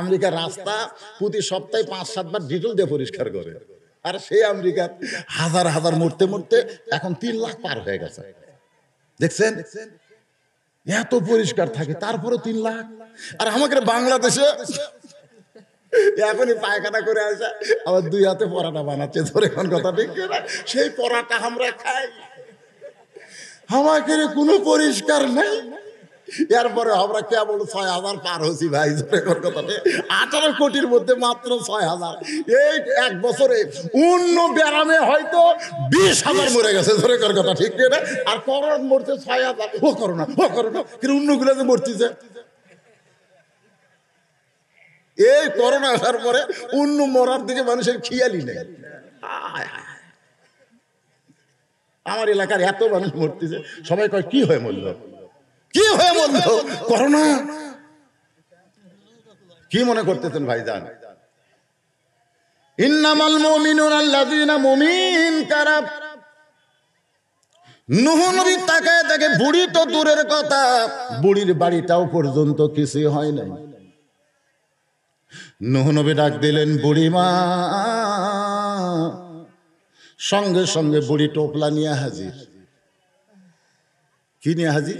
আমেরিকার রাস্তা প্রতি সপ্তাহে পাঁচ সাতবার ডিটল দিয়ে পরিষ্কার করে আর সেই আমেরিকার হাজার হাজার মরতে মরতে এখন তিন লাখ পার হয়ে গেছে দেখছেন এত পরিষ্কার থাকে তারপরে তিন লাখ আর আমাদের বাংলাদেশে এখনই পায়খানা করে আসা আবার দুই হাতে পরাটা বানাচ্ছে ধরে এখন কথা ঠিক না সেই পরাটা আমরা খাই আমাকে কোনো পরিষ্কার নেই এরপরে আমরা কেবল ছয় হাজার পার হচ্ছি ভাই আঠারো কোটির মধ্যে মাত্র ছয় হাজার এই এক বছরে অন্য ব্যারামে হয়তো বিশ হাজার মরে গেছে ধরে কথা ঠিক না আর করোনা মরছে ছয় হাজার ও করোনা ও করোনা কিন্তু অন্যগুলো যে মরতেছে এই করোনা আসার পরে অন্য মরার দিকে মানুষের খেয়ালি নেই আমার এলাকার এত মানুষ মরতেছে সবাই কয় কি হয়ে মরল কি হয়ে মরল করোনা কি মনে করতেছেন ভাই জান ইন্নামাল মুমিনুন আল্লাযীনা মুমিন কারা নুহ নবী তাকায় তাকে বুড়ি তো দূরের কথা বুড়ির বাড়িটাও পর্যন্ত কিছুই হয় নাই নহনবে ডাক দিলেন বুড়িমা সঙ্গে সঙ্গে বুড়ি টোপলা নিয়ে হাজির কি নিয়ে হাজির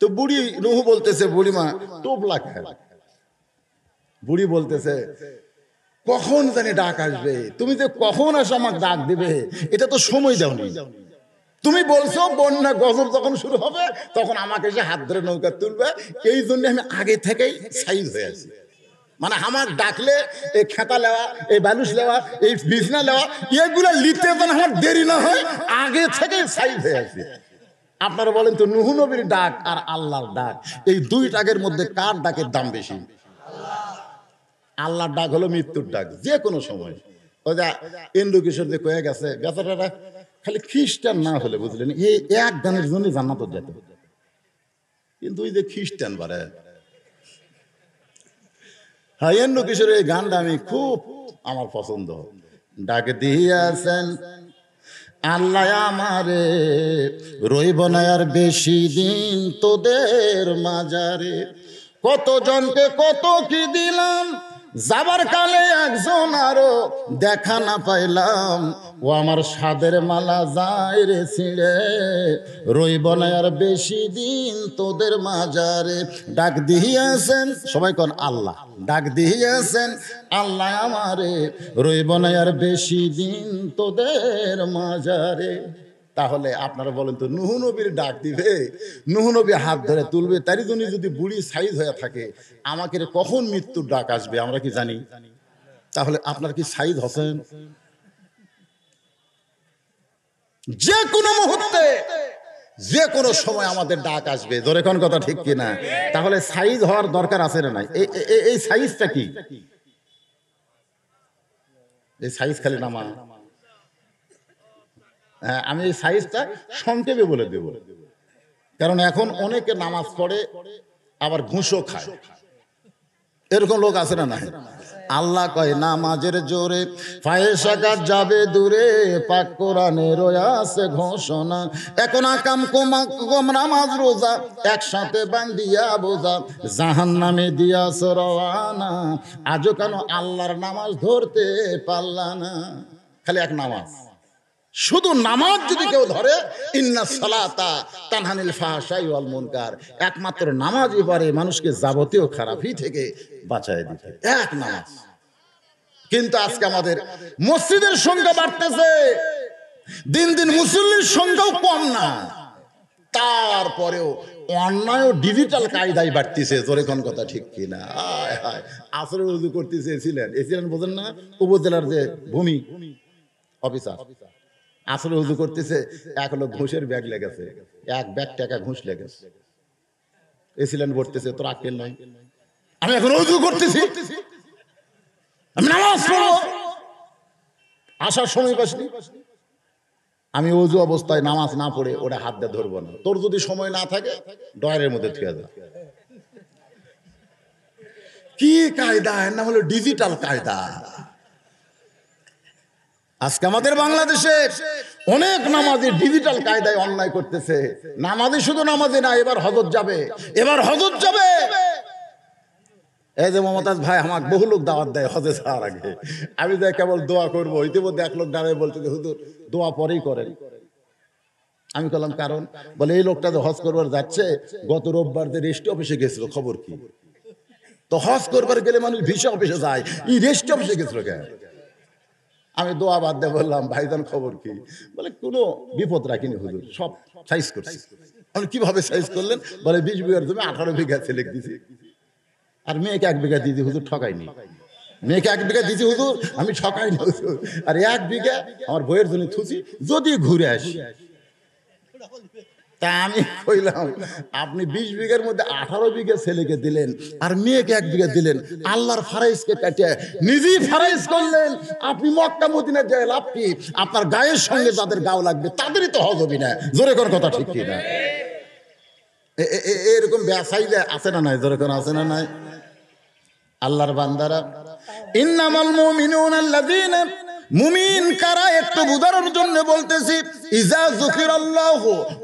তো বুড়ি নুহু বলতেছে বুড়িমা টোপলা খেলা বুড়ি বলতেছে কখন জানি ডাক আসবে তুমি যে কখন আসো আমাকে ডাক দিবে এটা তো সময় দাও নি তুমি বলছো বন্যা গজব যখন শুরু হবে তখন আমাকে সে হাত ধরে নৌকা তুলবে এই জন্য আমি আগে থেকেই সাইজ হয়ে আছি মানে আমার ডাকলে এই খেতা লেওয়া এই বালুস লেওয়া এই বিছনা লেওয়া এগুলো লিখতে যেন আমার দেরি না হয় আগে থেকেই সাইজ হয়ে আছে আপনারা বলেন তো নুহু নবীর ডাক আর আল্লাহর ডাক এই দুই ডাকের মধ্যে কার ডাকের দাম বেশি আল্লাহর ডাক হলো মৃত্যুর ডাক যে কোনো সময় ওই যা ইন্দু কিশোর যে কয়ে গেছে বেচারারা খালি খ্রিস্টান না হলে বুঝলেন এই এক গানের জন্য জান্নাত যেত কিন্তু ওই যে খ্রিস্টান বারে হাইয়েন্দ্র কিশোরের এই গানটা আমি খুব আমার পছন্দ ডাক দিয়েছেন আল্লাহ আমারে রইব না আর বেশি দিন তোদের মাজারে কত জনকে কত কি দিলাম যাবার কালে একজন আরো দেখা না পাইলাম ও আমার সাদের মালা যায় রে ছিঁড়ে রইব না আর বেশি দিন তোদের মাজারে ডাক দিয়েছেন সবাই কন আল্লাহ ডাক দিয়েছেন আল্লাহ আমারে রইব না আর বেশি দিন তোদের মাজারে তাহলে আপনারা বলেন তো নুহু নবীর ডাক দিবে নুহু নবী হাত ধরে তুলবে তারই জন্য যদি বুড়ি সাইজ হয়ে থাকে আমাকে কখন মৃত্যুর ডাক আসবে আমরা কি জানি তাহলে আপনার কি সাইজ হোসেন যে কোনো মুহূর্তে যে কোনো সময় আমাদের ডাক আসবে ধরে কোন কথা ঠিক কিনা তাহলে সাইজ হওয়ার দরকার আছে না নাই এই সাইজটা কি এই সাইজ খালি নামা হ্যাঁ আমি এই সাইজটা সংক্ষেপে বলে দেব কারণ এখন অনেকে নামাজ পড়ে আবার ঘুষও খায় এরকম লোক আছে না নাই আল্লাহ কয় নামাজের জোরে ফায়েসাকার যাবে দূরে পাক কোরআনে রয়াছে ঘোষণা এখন আকাম কম নামাজ রোজা একসাথে বান্দিয়া বোঝা জাহান নামে দিয়াছ রওয়ানা আজও কেন আল্লাহর নামাজ ধরতে পারলা না খালি এক নামাজ শুধু নামাজ যদি কেউ ধরে ইন্না সালাতা তানহানিল ফাহাশাই ওয়াল মুনকার একমাত্র নামাজই পারে মানুষকে যাবতীয় খারাপই থেকে বাঁচায় দিতে এক নামাজ কিন্তু আজকে আমাদের মসজিদের সংখ্যা বাড়তেছে দিন দিন মুসল্লির সংখ্যাও কম না তারপরেও অন্যায় ডিজিটাল কায়দায় বাড়তিছে এখন কথা ঠিক কিনা আসলে উজু করতেছে এসিলেন এসিলেন বোঝেন না উপজেলার যে ভূমি অফিসার আসলে উজু করতেছে এক হলো ঘুষের ব্যাগ লেগেছে এক ব্যাগ টাকা ঘুষ লেগেছে এসিলেন ভরতেছে তোর আকেল নাই আমি এখন উজু করতেছি আমি নামাজ পড়ো আসার সময় পাসনি আমি অজু অবস্থায় নামাজ না পড়ে ওটা হাত দিয়ে ধরবো না তোর যদি সময় না থাকে ডয়ারের মধ্যে থুয়ে যা কি কায়দা না হলো ডিজিটাল কায়দা আজকে আমাদের বাংলাদেশে অনেক নামাজি ডিজিটাল কায়দায় অন্যায় করতেছে নামাজি শুধু নামাজি না এবার হজত যাবে এবার হজত যাবে এই যে মমতাজ ভাই আমাকে বহু লোক দাওয়াত দেয় হজে যাওয়ার আগে আমি যে কেবল দোয়া করবো ইতিমধ্যে এক লোক দাঁড়ায় বলতে হুজুর দোয়া পরেই করেন আমি করলাম কারণ বলে এই লোকটা যে হজ করবার যাচ্ছে গত রোববার যে রেস্ট অফিসে গেছিল খবর কি তো হজ করবার গেলে মানুষ ভিসা অফিসে যায় এই রেস্ট অফিসে গেছিল কেন আমি দোয়া বাদ দিয়ে বললাম ভাইজান খবর কি বলে কোনো বিপদ রাখিনি হুজুর সব সাইজ করছি আমি কিভাবে সাইজ করলেন বলে বিশ বিঘার তুমি আঠারো বিঘা ছেলে দিছি আর মেয়েকে এক বিঘা দিদি হুজুর ঠকাইনি মেয়েকে এক বিঘা দিদি হুজুর আমি ঠকাইনি হুজুর আর এক বিঘা আমার বইয়ের জন্য থুচি যদি ঘুরে আসি তা আমি কইলাম আপনি বিশ বিঘের মধ্যে আঠারো বিঘে ছেলেকে দিলেন আর মেয়েকে এক বিঘে দিলেন আল্লাহর ফারাইজকে কাটে নিজেই ফারাইজ করলেন আপনি মক্কা মদিনা যায় লাভ কি আপনার গায়ের সঙ্গে যাদের গাও লাগবে তাদেরই তো হজবি না জোরে কর কথা ঠিক কি না এরকম ব্যাসাইলে আছে না নাই জোরে কর আছে না নাই আল্লাহর বান্দারা ইন্নামাল মুমিনুন আল্লাযীনা মুমিন কারা একটু উদাহরণের জন্য বলতেছি ইজা জুকির আল্লাহ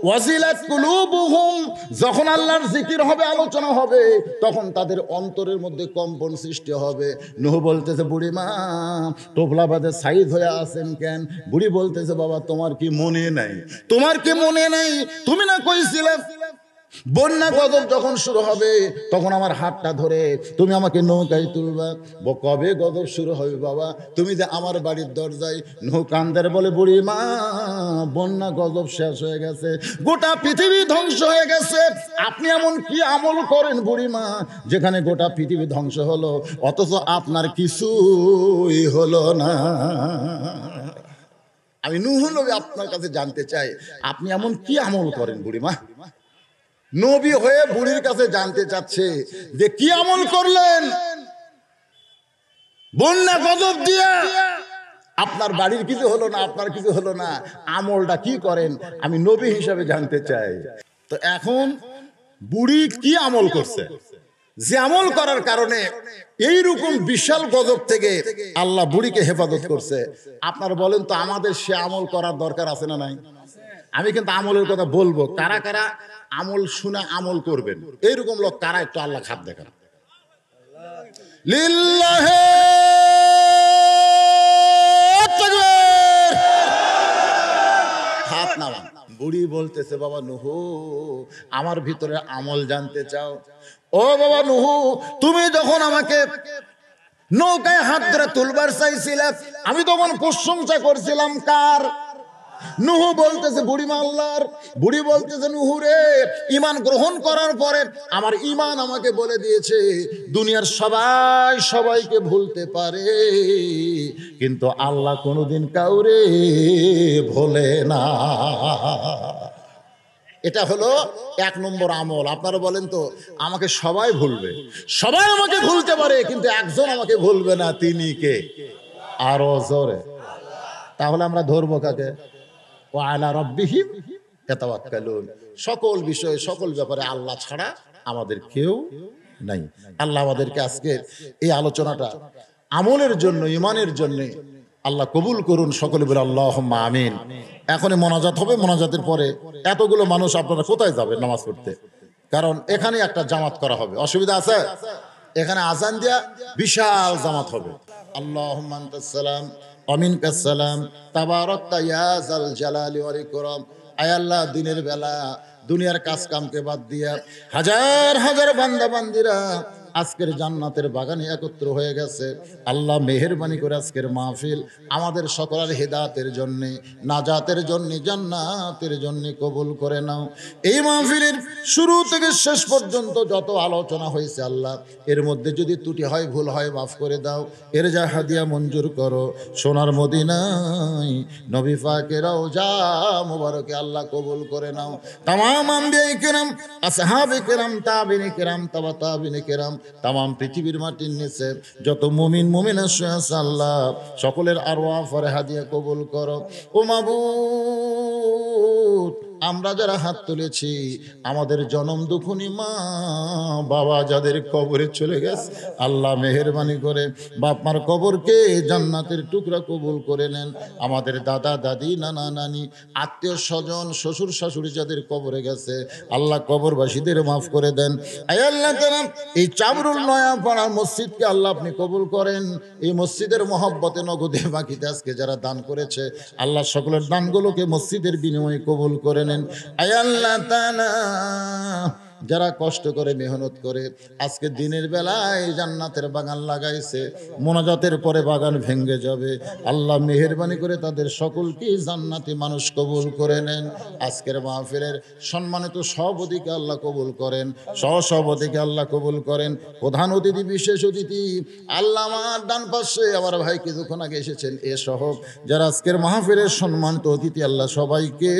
ওয়াজিলাত কুলুবুহুম যখন আল্লাহর জিকির হবে আলোচনা হবে তখন তাদের অন্তরের মধ্যে কম্পন সৃষ্টি হবে নুহ বলতেছে বুড়ি মা টোপলাবাদে সাইজ হয়ে আছেন কেন বুড়ি বলতেছে বাবা তোমার কি মনে নাই তোমার কি মনে নাই তুমি না কইছিলে বন্যা গজব যখন শুরু হবে তখন আমার হাতটা ধরে তুমি আমাকে নৌকায় তুলবা কবে গজব শুরু হবে বাবা তুমি যে আমার বাড়ির দরজায় নৌকান্দার বলে বুড়ি মা বন্যা গজব শেষ হয়ে গেছে গোটা পৃথিবী ধ্বংস হয়ে গেছে আপনি এমন কি আমল করেন বুড়ি মা যেখানে গোটা পৃথিবী ধ্বংস হলো অথচ আপনার কিছুই হলো না আমি নুহ নবী আপনার কাছে জানতে চাই আপনি এমন কি আমল করেন বুড়িমা নবী হয়ে বুড়ির কাছে জানতে চাচ্ছে যে কি আমল করলেন বন্যা গজব দিয়ে আপনার বাড়ির কিছু হলো না আপনার কিছু হলো না আমলটা কি করেন আমি নবী হিসাবে জানতে চাই তো এখন বুড়ি কি আমল করছে যে আমল করার কারণে এই রকম বিশাল গজব থেকে আল্লাহ বুড়িকে হেফাজত করছে আপনার বলেন তো আমাদের সে আমল করার দরকার আছে না নাই আমি কিন্তু আমলের কথা বলবো কারা কারা আমল শুনে আমল করবেন এইরকম লোক তারা একটু আল্লাহ খাপ দেখেন হাত নামান বুড়ি বলতেছে বাবা নুহু আমার ভিতরে আমল জানতে চাও ও বাবা নুহু তুমি যখন আমাকে নৌকায় হাত ধরে তুলবার চাইছিলে আমি তখন প্রশংসা করছিলাম কার নুহু বলতেছে বুড়িমা আল্লাহর বুড়ি বলতেছে নুহুরে ইমান গ্রহণ করার পরে আমার ইমান আমাকে বলে দিয়েছে দুনিয়ার সবাই সবাইকে ভুলতে পারে কিন্তু আল্লাহ কোনোদিন কাউরে ভোলে না এটা হলো এক নম্বর আমল আপনারা বলেন তো আমাকে সবাই ভুলবে সবাই আমাকে ভুলতে পারে কিন্তু একজন আমাকে ভুলবে না তিনি কে আরো জোরে তাহলে আমরা ধরবো কাকে সকল বিষয়ে সকল ব্যাপারে আল্লাহ ছাড়া আমাদের কেউ নাই আল্লাহ আমাদেরকে আজকে এই আলোচনাটা আমলের জন্য ইমানের জন্য আল্লাহ কবুল করুন সকলে বলে আল্লাহ আমিন এখন মোনাজাত হবে মোনাজাতের পরে এতগুলো মানুষ আপনারা কোথায় যাবে নামাজ পড়তে কারণ এখানে একটা জামাত করা হবে অসুবিধা আছে এখানে আজান দিয়া বিশাল জামাত হবে আল্লাহ অমিন কাসালাম তাবারকতা ইয়াজাল জালালি ওয়াল ইকরাম আয় আল্লাহ দিনের বেলা দুনিয়ার কাজ কামকে বাদ দিয়া হাজার হাজার বান্দা বান্দিরা আজকের জান্নাতের বাগানে একত্র হয়ে গেছে আল্লাহ মেহরবানি করে আজকের মাহফিল আমাদের সকলের হেদাতের জন্যে নাজাতের জন্যে জান্নাতের জন্যে কবুল করে নাও এই মাহফিলের শুরু থেকে শেষ পর্যন্ত যত আলোচনা হয়েছে আল্লাহ এর মধ্যে যদি ত্রুটি হয় ভুল হয় মাফ করে দাও এর যা হাদিয়া মঞ্জুর করো সোনার মদিনাই নবী ফাকেরাও যা মুবারকে আল্লাহ কবুল করে নাও তাম আম্বিয়াই কেরাম আসহাবে কেরাম তাবিনে কেরাম তাবা তাবিনে কেরাম তাম পৃথিবীর মাটির নিচে যত মুমিন মুমিন আসে আল্লাহ সকলের আরো আফারে হাদিয়া কবুল করো ও মাবুদ আমরা যারা হাত তুলেছি আমাদের জনম দুখুনি মা বাবা যাদের কবরে চলে গেছে আল্লাহ মেহরবানি করে বাপমার কবরকে জান্নাতের টুকরা কবুল করে নেন আমাদের দাদা দাদি নানা নানি আত্মীয় স্বজন শ্বশুর শাশুড়ি যাদের কবরে গেছে আল্লাহ কবরবাসীদের মাফ করে দেন আল্লাহ তারা এই চামরুল পাড়ার মসজিদকে আল্লাহ আপনি কবুল করেন এই মসজিদের মহব্বতে নগদে বাকিতে আজকে যারা দান করেছে আল্লাহ সকলের দানগুলোকে মসজিদের বিনিময়ে কবুল করেন বলেন আয়াল্লাহ তালা যারা কষ্ট করে মেহনত করে আজকে দিনের বেলায় জান্নাতের বাগান লাগাইছে মোনাজাতের পরে বাগান ভেঙ্গে যাবে আল্লাহ মেহরবানি করে তাদের সকলকে জান্নাতি মানুষ কবুল করে নেন আজকের মাহফিলের সম্মানিত সব অধিকে আল্লাহ কবুল করেন সব অধিকে আল্লাহ কবুল করেন প্রধান অতিথি বিশেষ অতিথি আল্লাহ আমার ডান পাশে আমার ভাই কিছুক্ষণ আগে এসেছেন এ সহ যারা আজকের মাহফিলের সম্মানিত অতিথি আল্লাহ সবাইকে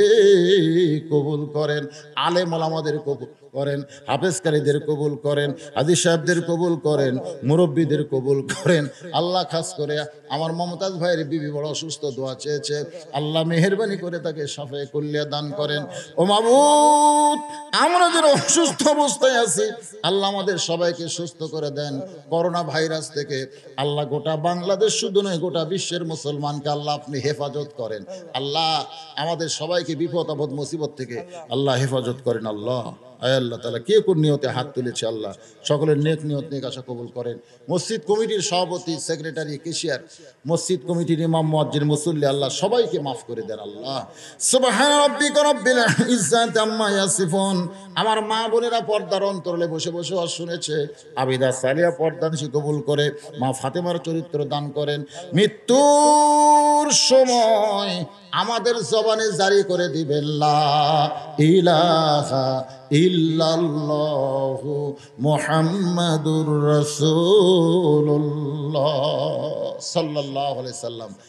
কবুল করেন আলেম আমাদের কবুল করেন হাফেজকারীদের কবুল করেন আদি সাহেবদের কবুল করেন মুরব্বীদের কবুল করেন আল্লাহ খাস করে আমার মমতাজ ভাইয়ের বিবি বড় অসুস্থ দোয়া চেয়েছে আল্লাহ মেহরবানি করে তাকে সাফে কল্যা দান করেন ও মাবুত আমরা যেন অসুস্থ অবস্থায় আছি আল্লাহ আমাদের সবাইকে সুস্থ করে দেন করোনা ভাইরাস থেকে আল্লাহ গোটা বাংলাদেশ শুধু নয় গোটা বিশ্বের মুসলমানকে আল্লাহ আপনি হেফাজত করেন আল্লাহ আমাদের সবাইকে বিপদ আপদ মুসিবত থেকে আল্লাহ হেফাজত করেন আল্লাহ আয় আল্লাহ তালা কে কোন নিয়তে হাত তুলেছে আল্লাহ সকলের নেক নিয়ত নিয়ে আশা কবুল করেন মসজিদ কমিটির সভাপতি সেক্রেটারি কেশিয়ার মসজিদ কমিটির ইমাম মজ্জিদ মুসল্লি আল্লাহ সবাইকে মাফ করে দেন আল্লাহ আমার মা বোনেরা পর্দার অন্তরলে বসে বসে আর শুনেছে আবিদা সালিয়া পর্দা নিশি কবুল করে মা ফাতেমার চরিত্র দান করেন মৃত্যুর সময় আমাদের জবানে জারি করে দিবেন ইলাহা ইল্লাল্লাহ মোহাম্মদুর রসুল্লাহ সাল্লাহ সাল্লাম